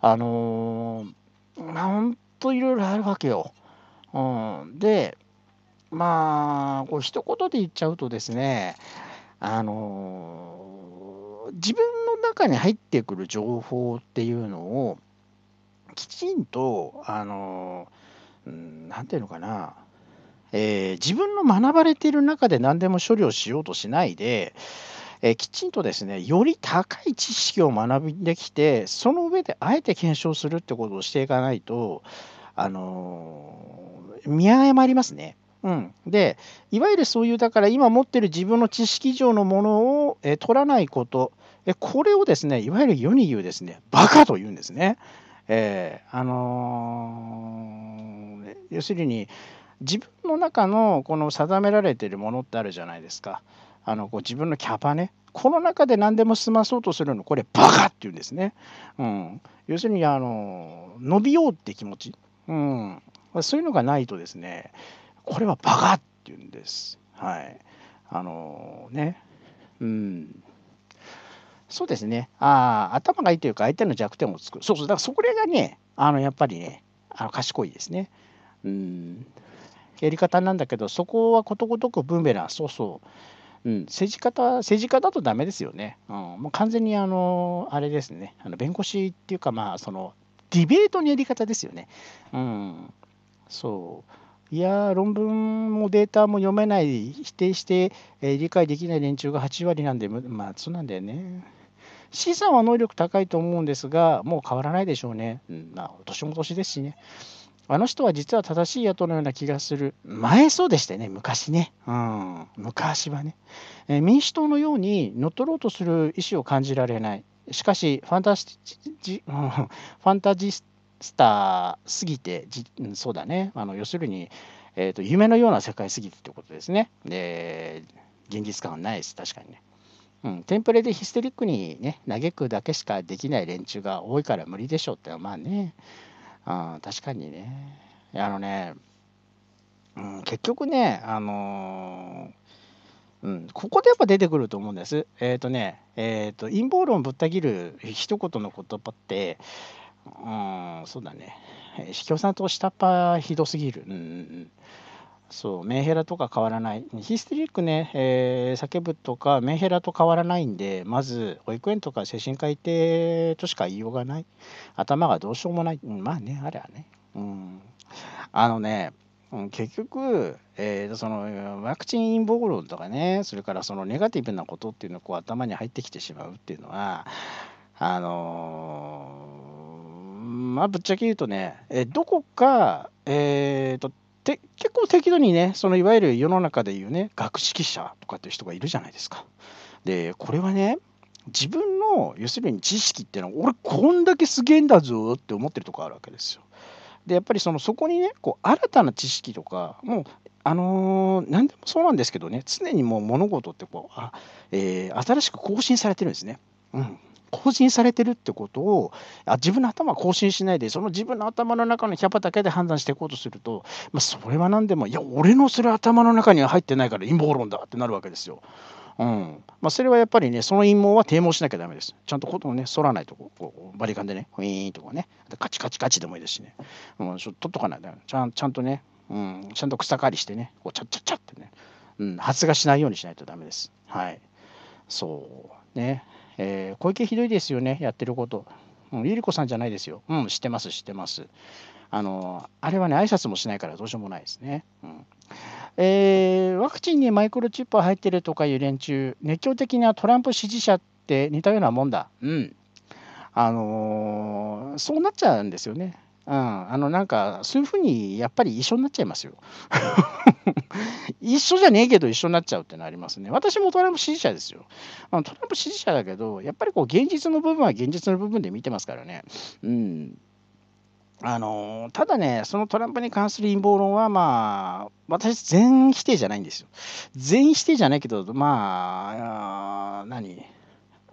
あのー、まあ本いろいろあるわけよ、うん、でまあこう一言で言っちゃうとですねあのー、自分の中に入ってくる情報っていうのをきちんとあのー何て言うのかな、えー、自分の学ばれている中で何でも処理をしようとしないで、えー、きちんとですねより高い知識を学びできてその上であえて検証するってことをしていかないとあのー、見誤りますね。うん、でいわゆるそういうだから今持ってる自分の知識上のものを、え取らないことえこれをですねいわゆる世に言うですねバカと言うんですね。えー、あのー要するに自分の中のこの定められているものってあるじゃないですか。あのこう自分のキャパねこの中で何でも済まそうとするのこれバカって言うんですね。うん、要するにあの伸びようって気持ち、うん、そういうのがないとですねこれはバカって言うんです。はい。あのー、ね。うん。そうですね。ああ、頭がいいというか相手の弱点をつく。そうそう。だからそれがね、あのやっぱりね、あの賢いですね。うん、やり方なんだけどそこはことごとくブーメランそうそう、うん、政治家政治家だとダメですよね、うん、もう完全にあのあれですねあの弁護士っていうかまあそのディベートのやり方ですよね、うん、そういや論文もデータも読めない否定して、えー、理解できない連中が8割なんでまあそうなんだよね C さんは能力高いと思うんですがもう変わらないでしょうね、うん、まあ年も年ですしねあの人は実は正しい野党のような気がする。前そうでしたよね、昔ね。うん、昔はね、えー、民主党のように乗っ取ろうとする意思を感じられない。しかし、ファンタジ、ファンタジスタすぎてじ、そうだね、あの要するに、えーと、夢のような世界すぎてってことですね。で、現実感はないです、確かにね。うん、テンプレでヒステリックにね、嘆くだけしかできない連中が多いから無理でしょうってまあね。あ確かにね。あのね、うん、結局ね、あのー、うん、ここでやっぱ出てくると思うんです。えっ、ー、とね、えっ、ー、と、陰謀論ぶった切る一言の言葉って、うん、そうだね、司教さんと下っ端ひどすぎる。うんそうメンヘラとか変わらないヒステリックね、えー、叫ぶとかメンヘラと変わらないんでまず保育園とか精神科医てとしか言いようがない頭がどうしようもない、うん、まあねあれはねうんあのね結局、えー、そのワクチン陰謀論とかねそれからそのネガティブなことっていうのがこう頭に入ってきてしまうっていうのはあのー、まあぶっちゃけ言うとね、えどこか、えーとで結構適度にねそのいわゆる世の中でいうね学識者とかっていう人がいるじゃないですか。でこれはね自分の要するに知識っていうのは俺こんだけすげえんだぞって思ってるとこあるわけですよ。でやっぱりそのそこにねこう新たな知識とかもうあのー、何でもそうなんですけどね常にもう物事ってこうあ、えー、新しく更新されてるんですね。うん、更新されてるってことをあ自分の頭は更新しないでその自分の頭の中のキャパだけで判断していこうとすると、まあ、それは何でもいや俺のそれ頭の中には入ってないから陰謀論だってなるわけですよ。うんまあ、それはやっぱりね、その陰謀は低蒙しなきゃだめです。ちゃんとことをね、反らないとこ、こうバリカンでね、ウィーンとかね、カチカチカチでもいいですしね、うん、ちょっと取っとかないとちゃん、ちゃんとね、うん、ちゃんと草刈りしてね、こうちゃっちゃっちゃってね、うん、発芽しないようにしないとだめです。はい。そう。ね。えー、小池ひどいですよね、やってること。うん、ゆり子さんじゃないですよ。うん、知ってます、知ってます。あの、あれはね、挨拶もしないからどうしようもないですね。うんえー、ワクチンにマイクロチップ入ってるとかいう連中、熱狂的なトランプ支持者って似たようなもんだ。うん。あのー、そうなっちゃうんですよね。うん、あのなんかそういうふうにやっぱり一緒になっちゃいますよ。一緒じゃねえけど一緒になっちゃうってのありますね。私もトランプ支持者ですよ。あのトランプ支持者だけど、やっぱりこう現実の部分は現実の部分で見てますからね。うんあのただね、そのトランプに関する陰謀論は、まあ、私、全否定じゃないんですよ。全否定じゃないけど、まあ何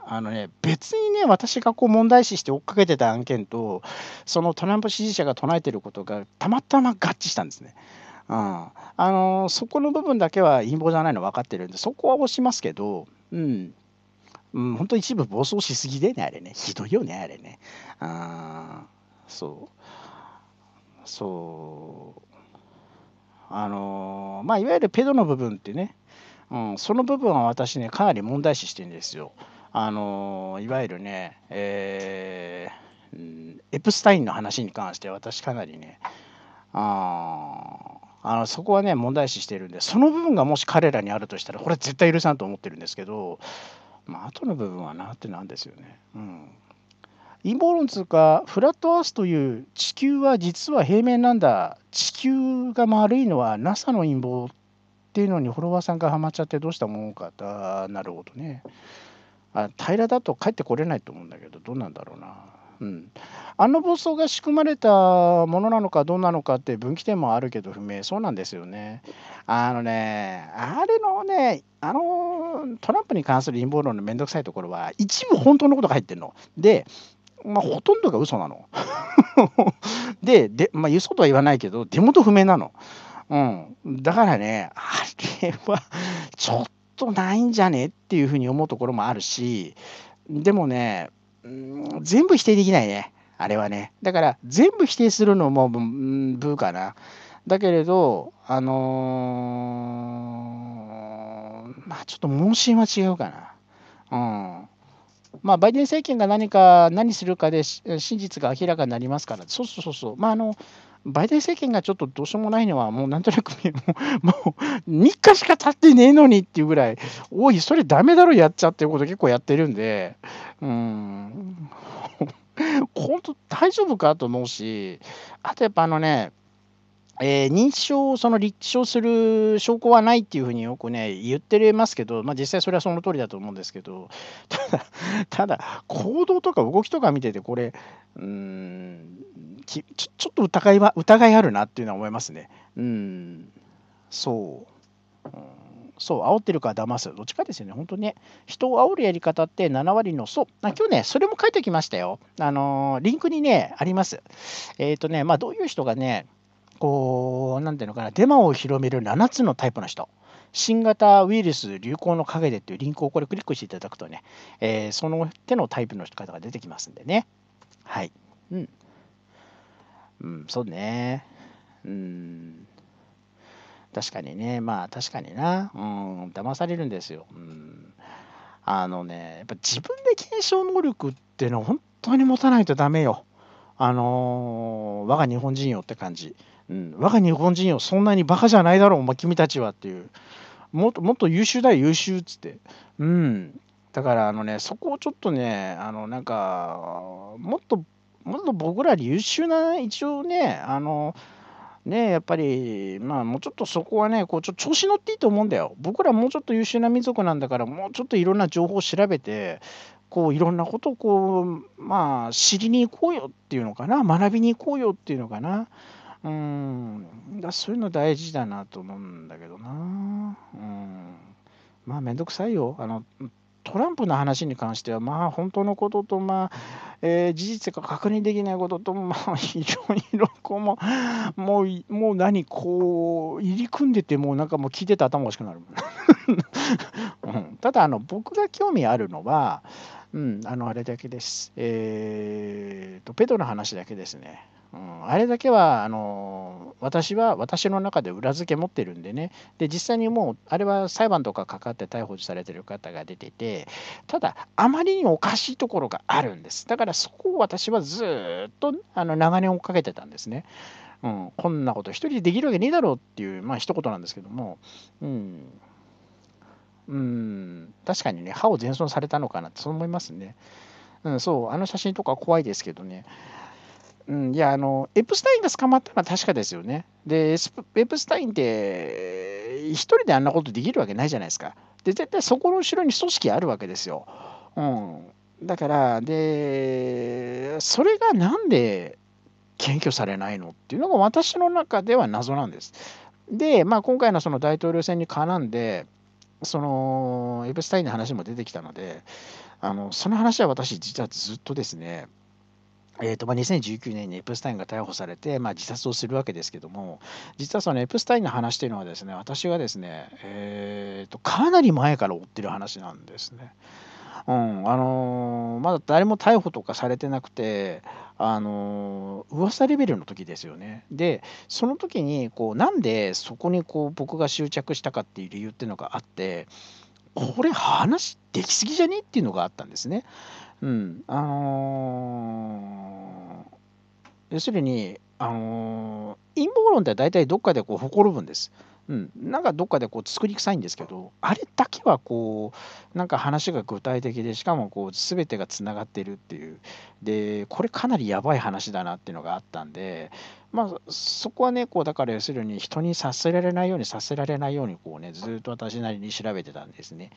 あのね、別にね、私がこう問題視して追っかけてた案件と、そのトランプ支持者が唱えてることがたまたま合致したんですね。うん、あのそこの部分だけは陰謀じゃないの分かってるんで、そこは押しますけど、うん、うん、本当一部暴走しすぎでね、あれね、ひどいよね、あれね。あそう。そう。あのまあ、いわゆるペドの部分ってね、うん、その部分は私ね、かなり問題視してるんですよ。あのいわゆるね、えー、エプスタインの話に関して私かなりねああのそこはね問題視してるんでその部分がもし彼らにあるとしたらこれ絶対許さんと思ってるんですけど、まあ後の部分はなってなんですよね。うん陰謀論つうかフラットアースという地球は実は平面なんだ地球が丸いのは NASA の陰謀っていうのにフォロワーさんがハマっちゃってどうしたもんかと。なるほどね。あ平らだと帰ってこれないと思うんだけどどうなんだろうな。うん、あの暴走が仕組まれたものなのかどうなのかって分岐点もあるけど不明そうなんですよね。あのねあれのねあのトランプに関する陰謀論の面倒くさいところは一部本当のことが入ってるの。でまあ、ほとんどが嘘なの。で、でまあ、嘘とは言わないけど、手元不明なの。うん。だからね、あれは、ちょっとないんじゃねっていうふうに思うところもあるし、でもね、うん、全部否定できないね。あれはね。だから全部否定するのもブーかな。だけれど、あのー、まあちょっと問診は違うかな。うん。まあ、バイデン政権が何か、何するかで真実が明らかになりますから、そうそうそうそう、まああの、バイデン政権がちょっとどうしようもないのは、もうなんとなく、もう3日しか経ってねえのにっていうぐらい、おい、それダメだろ、やっちゃっていうこと結構やってるんで、うん、本当大丈夫かと思うし、あとやっぱあのね、えー、認知をその立証する証拠はないっていうふうによくね、言ってますけど、まあ、実際それはその通りだと思うんですけど、ただ、ただ行動とか動きとか見てて、これ、うんちょ、ちょっと疑いは、疑いあるなっていうのは思いますね。うん、そう。うんそう、煽ってるか騙す。どっちかですよね。本当にね。人を煽るやり方って7割の、そう。今日ね、それも書いてきましたよ。あのー、リンクにね、あります。えっ、ー、とね、まあ、どういう人がね、こう、なんていうのかな、デマを広める7つのタイプの人。新型ウイルス流行の陰でというリンクをこれクリックしていただくとね、えー、その手のタイプの方が出てきますんでね。はい。うん。うん、そうね。うん。確かにね、まあ確かにな。うん、騙されるんですよ。うん。あのね、やっぱ自分で検証能力っていうのは本当に持たないとダメよ。あのー、我が日本人よって感じ。うん、我が日本人よ、そんなにバカじゃないだろう、まあ、君たちはっていう。もっともっと優秀だよ、優秀っつって。うん。だからあのね、そこをちょっとね、あのなんか、もっと、もっと僕ら優秀な、一応ね、あの、ね、やっぱり、まあ、もうちょっとそこはね、こうちょ調子乗っていいと思うんだよ。僕らもうちょっと優秀な民族なんだから、もうちょっといろんな情報を調べて、こういろんなことをこう、まあ、知りに行こうよっていうのかな、学びに行こうよっていうのかな。うん、だそういうの大事だなと思うんだけどな。うん、まあ、めんどくさいよ。あのトランプの話に関しては、まあ、本当のことと、まあ、えー、事実が確認できないことと、まあ、非常に論考も、もう、もう何、こう、入り組んでて、もうなんかもう聞いてて頭おかしくなる。うん、ただあの、僕が興味あるのは、うん、あの、あれだけです。えー、と、ペドの話だけですね。うん、あれだけはあの私は私の中で裏付け持ってるんでねで実際にもうあれは裁判とかかかって逮捕されてる方が出ててただあまりにおかしいところがあるんですだからそこを私はずっとあの長年追っかけてたんですね。うん、こんなこと一人でできるわけねえだろうっていう、まあ一言なんですけども、うん、うん、確かにね、歯を全損されたのかなってそう思いますね。うん、そう、あの写真とか怖いですけどね。うん、いやあのエプスタインが捕まったのは確かですよね。でエプスタインって一人であんなことできるわけないじゃないですか。で絶対そこの後ろに組織あるわけですよ。うん、だからでそれがなんで検挙されないのっていうのが私の中では謎なんです。で、まあ、今回のその大統領選に絡んでそのエプスタインの話も出てきたのであのその話は私実はずっとですねえーとまあ、2019年にエプスタインが逮捕されて、まあ、自殺をするわけですけども実はそのエプスタインの話というのはですね私はですね、えーと、かなり前から追ってる話なんですね。うんあのー、まだ誰も逮捕とかされてなくて、あのー、噂レベルの時ですよね。でその時にこうなんでそこにこう僕が執着したかっていう理由っていうのがあってこれ話できすぎじゃねっていうのがあったんですね。うんあのー要するに、あのー、陰謀論って大体どっかでこうほころぶんです。うん、なんかどっかでこう作り臭いんですけどあれだけはこうなんか話が具体的でしかもこう全てがつながってるっていうでこれかなりやばい話だなっていうのがあったんでまあ、そこはね、こう、だから要するに人にさせられないようにさせられないように、こうね、ずっと私なりに調べてたんですね。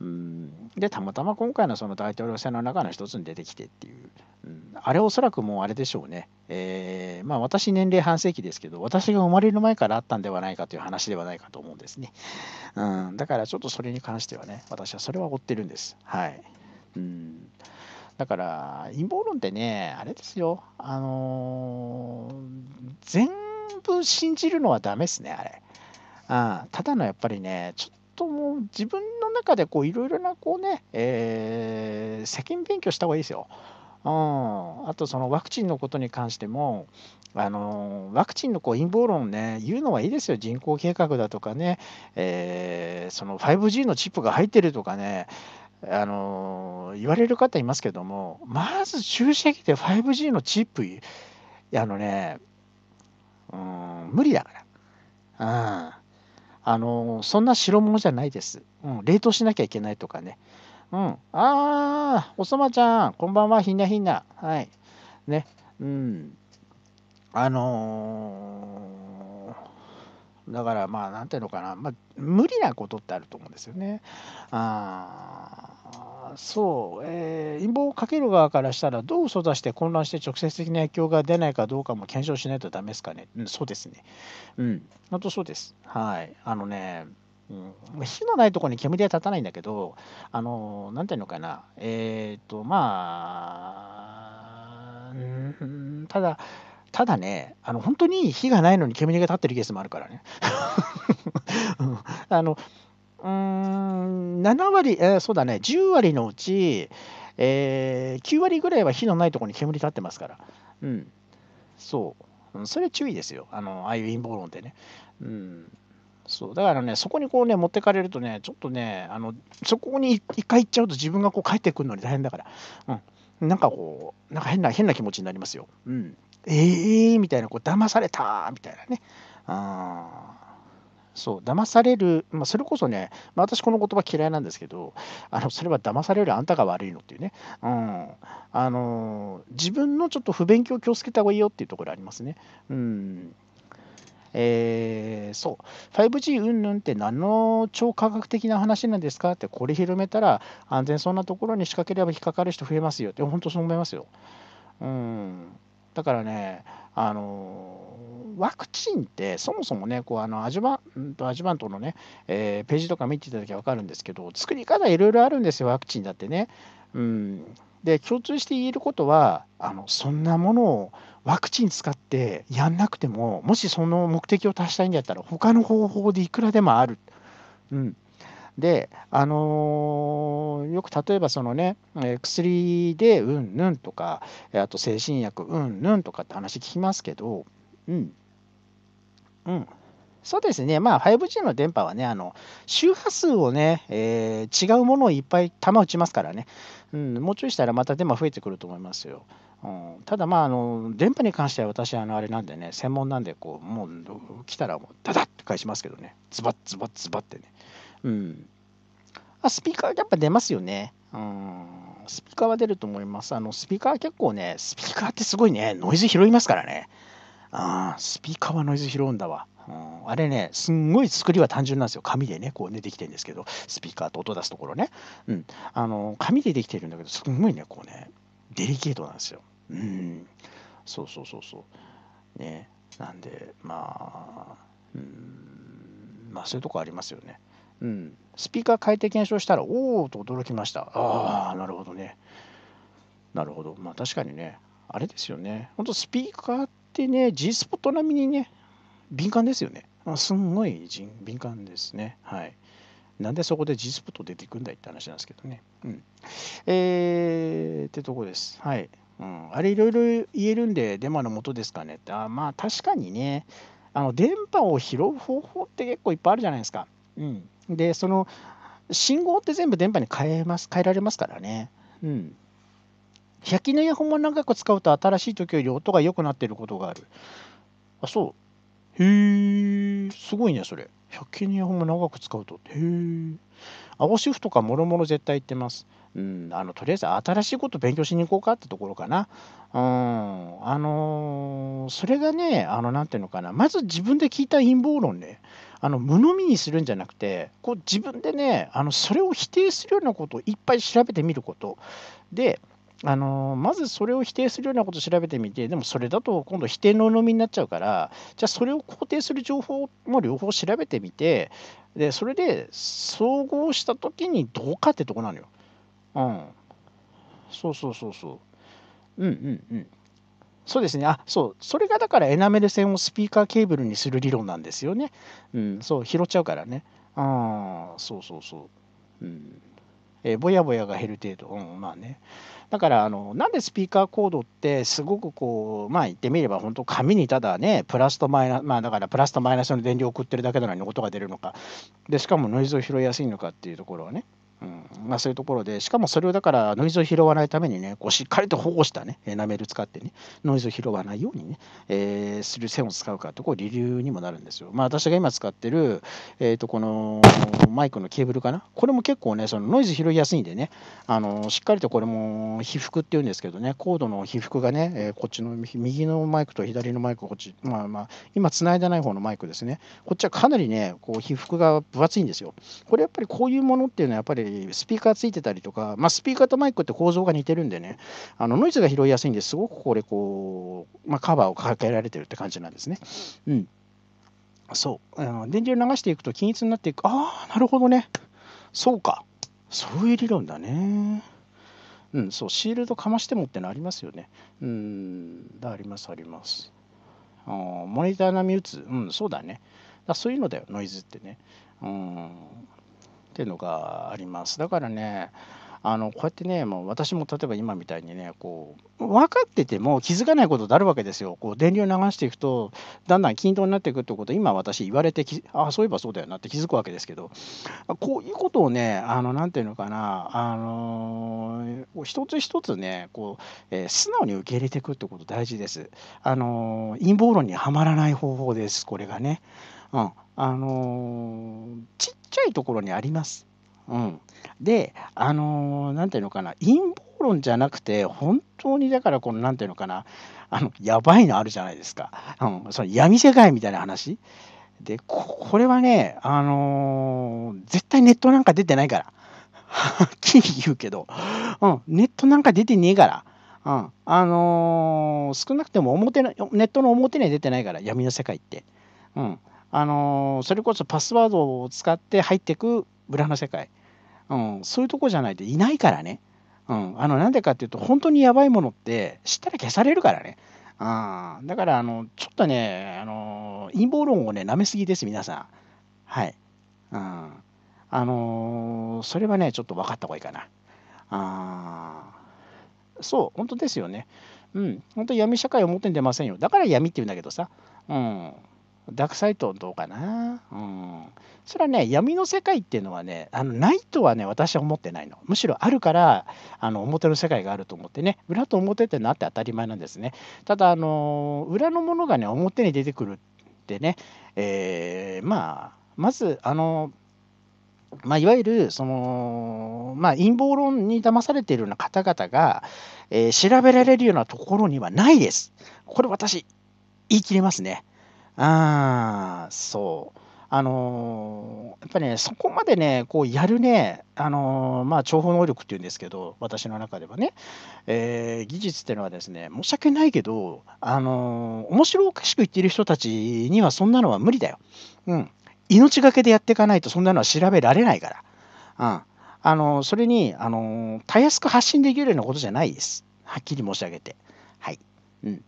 うん。で、たまたま今回のその大統領選の中の一つに出てきてっていう、うん、あれおそらくもうあれでしょうね。えー、まあ私年齢半世紀ですけど、私が生まれる前からあったんではないかという話ではないかと思うんですね。うん。だからちょっとそれに関してはね、私はそれは追ってるんです。はい。うん。だから、陰謀論ってね、あれですよ、あのー、全部信じるのはダメですね、あれ。あただのやっぱりね、ちょっともう自分の中でこういろいろなこうね、えー、責任勉強した方がいいですよ。うん、あとそのワクチンのことに関しても、あのワクチンのこう陰謀論ね、言うのはいいですよ、人口計画だとかね、えー、その 5G のチップが入ってるとかね、あの言われる方いますけども、まず注射器で 5G のチップ、あのね、うん、無理だから。うん。あのそんな代物じゃないです。うん、冷凍しなきゃいけないとかね。うん。ああ、おそまちゃん、こんばんは、ひなひな。はい。ね。うん。あのーだからまあ、なんていうのかな、まあ、無理なことってあると思うんですよね。あそう、えー、陰謀をかける側からしたら、どう育して混乱して直接的な影響が出ないかどうかも検証しないとダメですかね。うん、そうですね。うん、本当そうです。はい。あのね、うん、火のないところに煙は立たないんだけど、あの、なんていうのかな、えっ、ー、と、まあ、うん、ただ、ただね、あの本当に火がないのに煙が立ってるケースもあるからね。あのうーん、7割、えー、そうだね、10割のうち、えー、9割ぐらいは火のないところに煙立ってますから。うん。そう。それ注意ですよ。あの、ああいう陰謀論ってね。うん。そう。だからね、そこにこうね、持ってかれるとね、ちょっとね、あの、そこに一回行っちゃうと自分がこう帰ってくるのに大変だから。うん。なんかこう、なんか変な、変な気持ちになりますよ。うん。ええー、みたいな、こう騙されたみたいなね。あそう騙される、まあ、それこそね、まあ、私この言葉嫌いなんですけど、あのそれは騙されるあんたが悪いのっていうね、うん、あの自分のちょっと不勉強を気をつけた方がいいよっていうところありますね。うんえー、そう 5G 云々って何の超科学的な話なんですかってこれ広めたら安全そうなところに仕掛ければ引っかかる人増えますよって本当そう思いますよ。うんだからね、あのワクチンってそもそもねこうあのアジバントアジバントのね、えー、ページとか見ていただきゃ分かるんですけど作り方いろいろあるんですよワクチンだってね。うん、で共通して言えることはあのそんなものをワクチン使ってやんなくてももしその目的を達したいんだったら他の方法でいくらでもある。うん、で、あのー、よく例えばそのね、薬でうんぬんとか、あと精神薬うんぬんとかって話聞きますけど、うん。うん。そうですね、まあ、5G の電波はね、あの周波数をね、えー、違うものをいっぱい弾打ちますからね、うん、もうちょいしたらまた電波増えてくると思いますよ。うん、ただ、まああの、電波に関しては私、あのあれなんでね、専門なんでこう、もう来たらもう、ダダって返しますけどね、ズバッズバッズバッってね。うん。あ、スピーカーやっぱ出ますよね。うん。スピーカーは出ると思います。あの、スピーカー結構ね、スピーカーってすごいね、ノイズ拾いますからね。あスピーカーはノイズ拾うんだわ。うん、あれね、すんごい作りは単純なんですよ。紙でね、こうね、できてるんですけど、スピーカーと音出すところね。うん。あの、紙でできてるんだけど、すんごいね、こうね、デリケートなんですよ。うん。そうそうそうそう。ね。なんで、まあ、うん、まあ、そういうとこありますよね。うん、スピーカー変えて検証したらおおと驚きましたああなるほどねなるほどまあ確かにねあれですよねほんとスピーカーってね G スポット並みにね敏感ですよねすんごい敏感ですねはいなんでそこで G スポット出てくんだいって話なんですけどね。うん。えー、ってとこです。はい。うん、あれいろいろ言えるんで、デマの元ですかねって。あまあ確かにね、あの電波を拾う方法って結構いっぱいあるじゃないですか。うん、でその信号って全部電波に変えます変えられますからね。うん、100均のイヤホンも長く使うと新しい時より音が良くなっていることがある。あ、そう。へえ、すごいね、それ。100均のイヤホンも長く使うと。へえ。青シフとかもろもろ絶対言ってます。うん、あのとりあえず新しいこと勉強しに行こうかってところかな。うん、あのー、それがね、あの、なんていうのかな、まず自分で聞いた陰謀論ね。あの無のみにするんじゃなくてこう自分でねあのそれを否定するようなことをいっぱい調べてみることであのまずそれを否定するようなことを調べてみてでもそれだと今度否定のうのみになっちゃうからじゃあそれを肯定する情報も両方調べてみてでそれで総合した時にどうかってとこなのよ。うん。そうそうそうそう。うんうんうん。そうですね、あそう、それがだからエナメル線をスピーカーケーブルにする理論なんですよね。うん、そう、拾っちゃうからね。ああ、そうそうそう。うん、えー、ぼやぼやが減る程度、うん、まあね。だからあの、なんでスピーカーコードって、すごくこう、まあ言ってみれば、本当、紙にただね、プラスとマイナス、まあだからプラスとマイナスの電流を送ってるだけなのに音が出るのか、でしかもノイズを拾いやすいのかっていうところはね。うんまあ、そういうところでしかもそれをだからノイズを拾わないためにねこうしっかりと保護したねエナメル使ってねノイズを拾わないようにね、えー、する線を使うかってこう理由にもなるんですよ。まあ、私が今使ってる、えー、とこのマイクのケーブルかなこれも結構ねそのノイズ拾いやすいんでねあのしっかりとこれも被覆っていうんですけどねコードの被覆がね、えー、こっちの右のマイクと左のマイクこっちまあまあ今つないでない方のマイクですねこっちはかなりねこう被覆が分厚いんですよ。これやっぱりこういうものっていうのはやっぱりスピーカーついてたりとか、まあ、スピーカーとマイクって構造が似てるんでね、あのノイズが拾いやすいんですごくこれ、こう、まあ、カバーをかけられてるって感じなんですね。うん。そう。あの電流流していくと均一になっていく。ああ、なるほどね。そうか。そういう理論だね。うん、そう、シールドかましてもってのありますよね。うん、だ、あります、あります。あモニター並み打つ。うん、そうだね。だそういうのだよ、ノイズってね。うん、っていうのがあります。だからね、あのこうやってね、もう私も例えば今みたいにね、こう分かってても気づかないことってあるわけですよ。こう電流流していくと、だんだん均等になっていくってこと、今私言われてああ、そういえばそうだよなって気づくわけですけど、こういうことをね、あのて言うのかな、あのー、一つ一つねこう、えー、素直に受け入れていくってこと大事です。あのー、陰謀論にはまらない方法です、これがね。うんあのちっちゃいところにあります。うん、で、あのー、ていうのかな、陰謀論じゃなくて、本当にだから、この、何ていうのかな、あの、やばいのあるじゃないですか。うん、その闇世界みたいな話。で、これはね、あのー、絶対ネットなんか出てないから。はっきり言うけど、うん、ネットなんか出てねえから。うん、あのー、少なくても表ネットの表には出てないから、闇の世界って。うん、あのそれこそパスワードを使って入ってく裏の世界、うん、そういうとこじゃないといないからね。うん、あのなんでかっていうと本当にやばいものって知ったら消されるからね。ん、だからあのちょっとねあの陰謀論をね舐めすぎです皆さん。はい。うん、あのそれはねちょっと分かった方がいいかな。ん、そう本当ですよね。うん本当闇社会を表に出ませんよ。だから闇って言うんだけどさ。うんダークサイトどうかな。うん。それはね、闇の世界っていうのはね、あのないとはね、私は思ってないの。むしろあるから、あの表の世界があると思ってね、裏と表ってのあって当たり前なんですね。ただ、あの裏のものがね、表に出てくるってね、えー、まあ、まず、あのまあ、いわゆるその、まあ、陰謀論に騙されているような方々が、えー、調べられるようなところにはないです。これ私言い切れますね。ああ、そう。あのーやっぱりね、そこまでね、こうやるね、あのーまあ、情報能力っていうんですけど、私の中ではね、えー技術っていうのはですね、申し訳ないけど、あのー面白おかしく言っている人たちにはそんなのは無理だよ。うん。命がけでやっていかないと、そんなのは調べられないから。うん。あのーそれに、あのたやすく発信できるようなことじゃないです。はっきり申し上げて。はい。うん。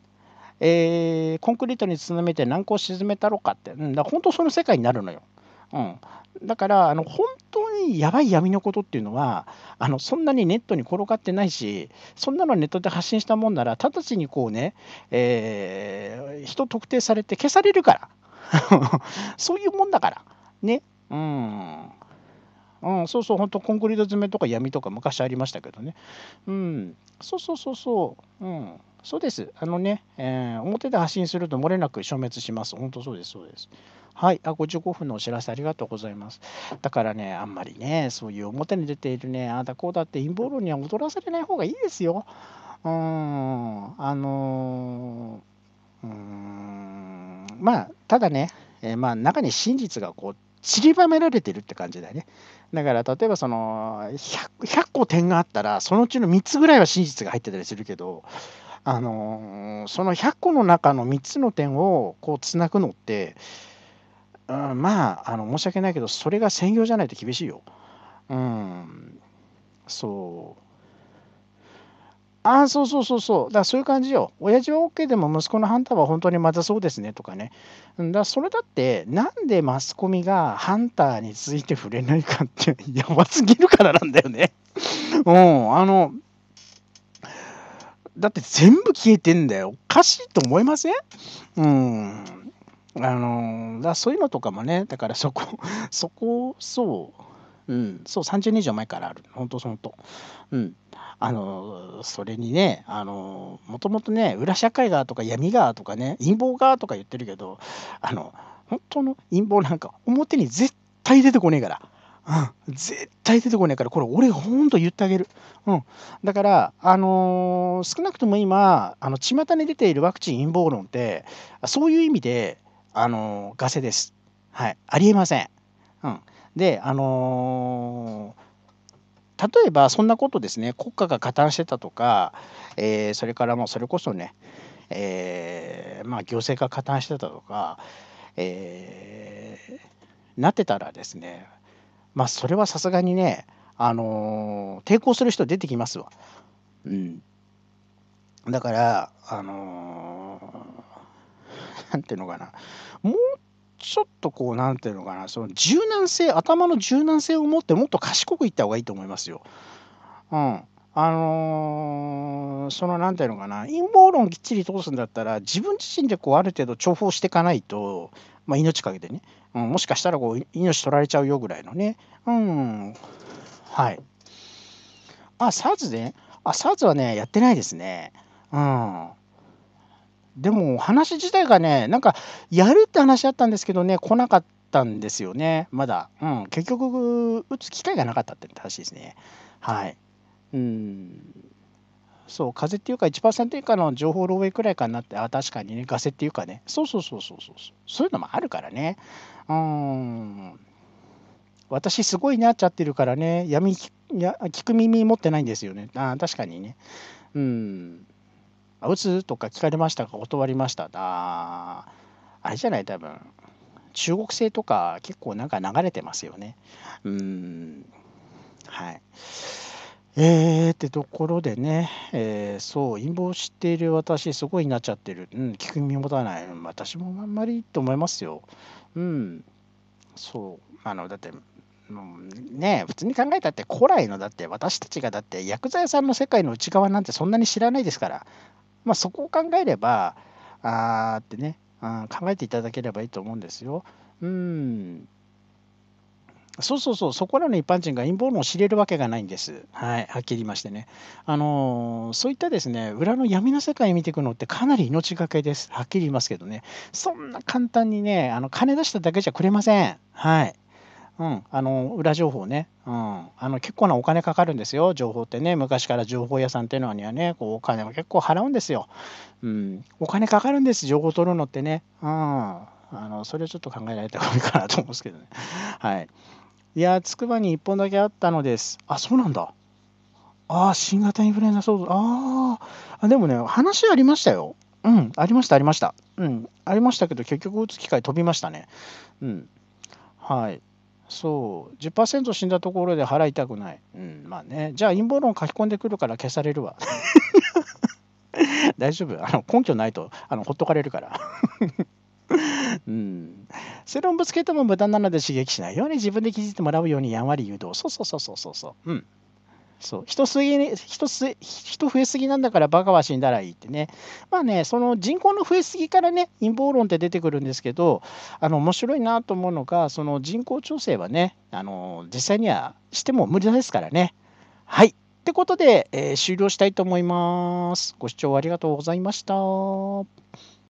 えー、コンクリートに包めて軟膏沈めたろかって、うん、だ本当その世界になるのよ。うん、だからあの本当にやばい闇のことっていうのはあのそんなにネットに転がってないしそんなのネットで発信したもんなら直ちにこうね、えー、人特定されて消されるから そういうもんだからねうん。うん、そうそう、本当コンクリート詰めとか闇とか昔ありましたけどね。うん、そうそうそうそう、うん、そうです。あのね、えー、表で発信すると漏れなく消滅します。本当そうです、そうです。はい、あ55分のお知らせありがとうございます。だからね、あんまりね、そういう表に出ているね、あなたこうだって陰謀論には踊らされない方がいいですよ。うん、あのー、うん、まあ、ただね、えー、まあ、中に真実がこう、散りばめられてるって感じだよね。だから例えばその 100, 100, 個点があったらそのうちの3つぐらいは真実が入ってたりするけどあのその100個の中の3つの点をこうつなぐのって、うん、まああの申し訳ないけどそれが専業じゃないと厳しいよ。うん、そうああ、そうそうそうそう。だそういう感じよ。親父は OK でも息子のハンターは本当にまたそうですねとかね。だそれだって、なんでマスコミがハンターについて触れないかって、やばすぎるからなんだよね。うん、あの、だって全部消えてんだよ。おかしいと思いませんうん。あの、だそういうのとかもね、だからそこ、そこ、そう、うん、そう、30年以上前からある。本当、本当。うん。あの、それにね、あの、もともとね、裏社会がとか闇がとかね、陰謀がとか言ってるけど、あの、本当の陰謀なんか表に絶対出てこねえから。うん、絶対出てこないから、これ俺ほんと言ってあげる。うん、だから、あの少なくとも今、あの巷に出ているワクチン陰謀論って、そういう意味で、あのガセです。はい、ありえません。うん、で、あのー例えばそんなことですね、国家が加担してたとか、えー、それからもうそれこそね、えー、まあ、行政が加担してたとか、えー、なってたらですね、まあ、それはさすがにね、あのー、抵抗する人出てきますわ。うん、だから、あのー、なんていうのかな、もうちょっとこう、なんていうのかな、その柔軟性、頭の柔軟性を持ってもっと賢くいった方がいいと思いますよ。うん。あのー、そのなんていうのかな、陰謀論きっちり通すんだったら、自分自身でこうある程度重宝していかないと、まあ、命かけてね、うん、もしかしたらこう命取られちゃうよぐらいのね、うん、はい。あ、サーズね、あ、サーズはね、やってないですね。うん。でも話自体がねなんかやるって話あったんですけどね来なかったんですよねまだ、うん、結局打つ機会がなかったって話ですねはいうんそう風っていうか1%以下の情報漏洩くらいかなってあ確かにねガセっていうかねそうそうそうそうそうそういうのもあるからねうん私すごいなっちゃってるからね闇や聞く耳持ってないんですよねあ確かにねうんあ打つとか聞かれましたか断りましたああれじゃない多分中国製とか結構なんか流れてますよねうんはいえーってところでね、えー、そう、陰謀している私、すごいになっちゃってる。うん、聞く耳持たない。私もあんまりいいと思いますよ。うん、そう。あの、だって、もうね普通に考えたって古来のだって私たちがだって薬剤さんの世界の内側なんてそんなに知らないですからまあ、そこを考えれば、あーってね、ん、考えていただければいいと思うんですよ。うん。そうそうそう、そこらの一般人が陰謀論を知れるわけがないんです。はい、はっきり言いましてね。あのー、そういったですね、裏の闇の世界見ていくのってかなり命がけです。はっきり言いますけどね。そんな簡単にね、あの金出しただけじゃくれません。はい。うん、あの裏情報ね、うん、あの結構なお金かかるんですよ、情報ってね、昔から情報屋さんっていうのにはね、こうお金も結構払うんですよ、うん。お金かかるんです、情報取るのってね。うん、あのそれをちょっと考えられた方がいいかなと思うんですけどね。はい、いや、つくばに1本だけあったのです。あ、そうなんだ。ああ、新型インフルエンザ騒動。ああ、でもね、話ありましたよ。うん、ありました、ありました。うん、ありましたけど、結局打つ機会飛びましたね。うん。はい。そう10%死んだところで払いたくないうんまあねじゃあ陰謀論書き込んでくるから消されるわ 大丈夫あの根拠ないとあのほっとかれるから うん、正論ぶつけても無駄なので刺激しないように自分で気づいてもらうようにやんわり誘導そうそうそうそうそうそううんそう人すぎ、人す人増えすぎなんだからバカは死んだらいいってね。まあね、その人口の増えすぎからね、陰謀論って出てくるんですけど、あの面白いなと思うのが、その人口調整はね、あの実際にはしても無理ですからね。はい。ってことで、えー、終了したいと思います。ご視聴ありがとうございました。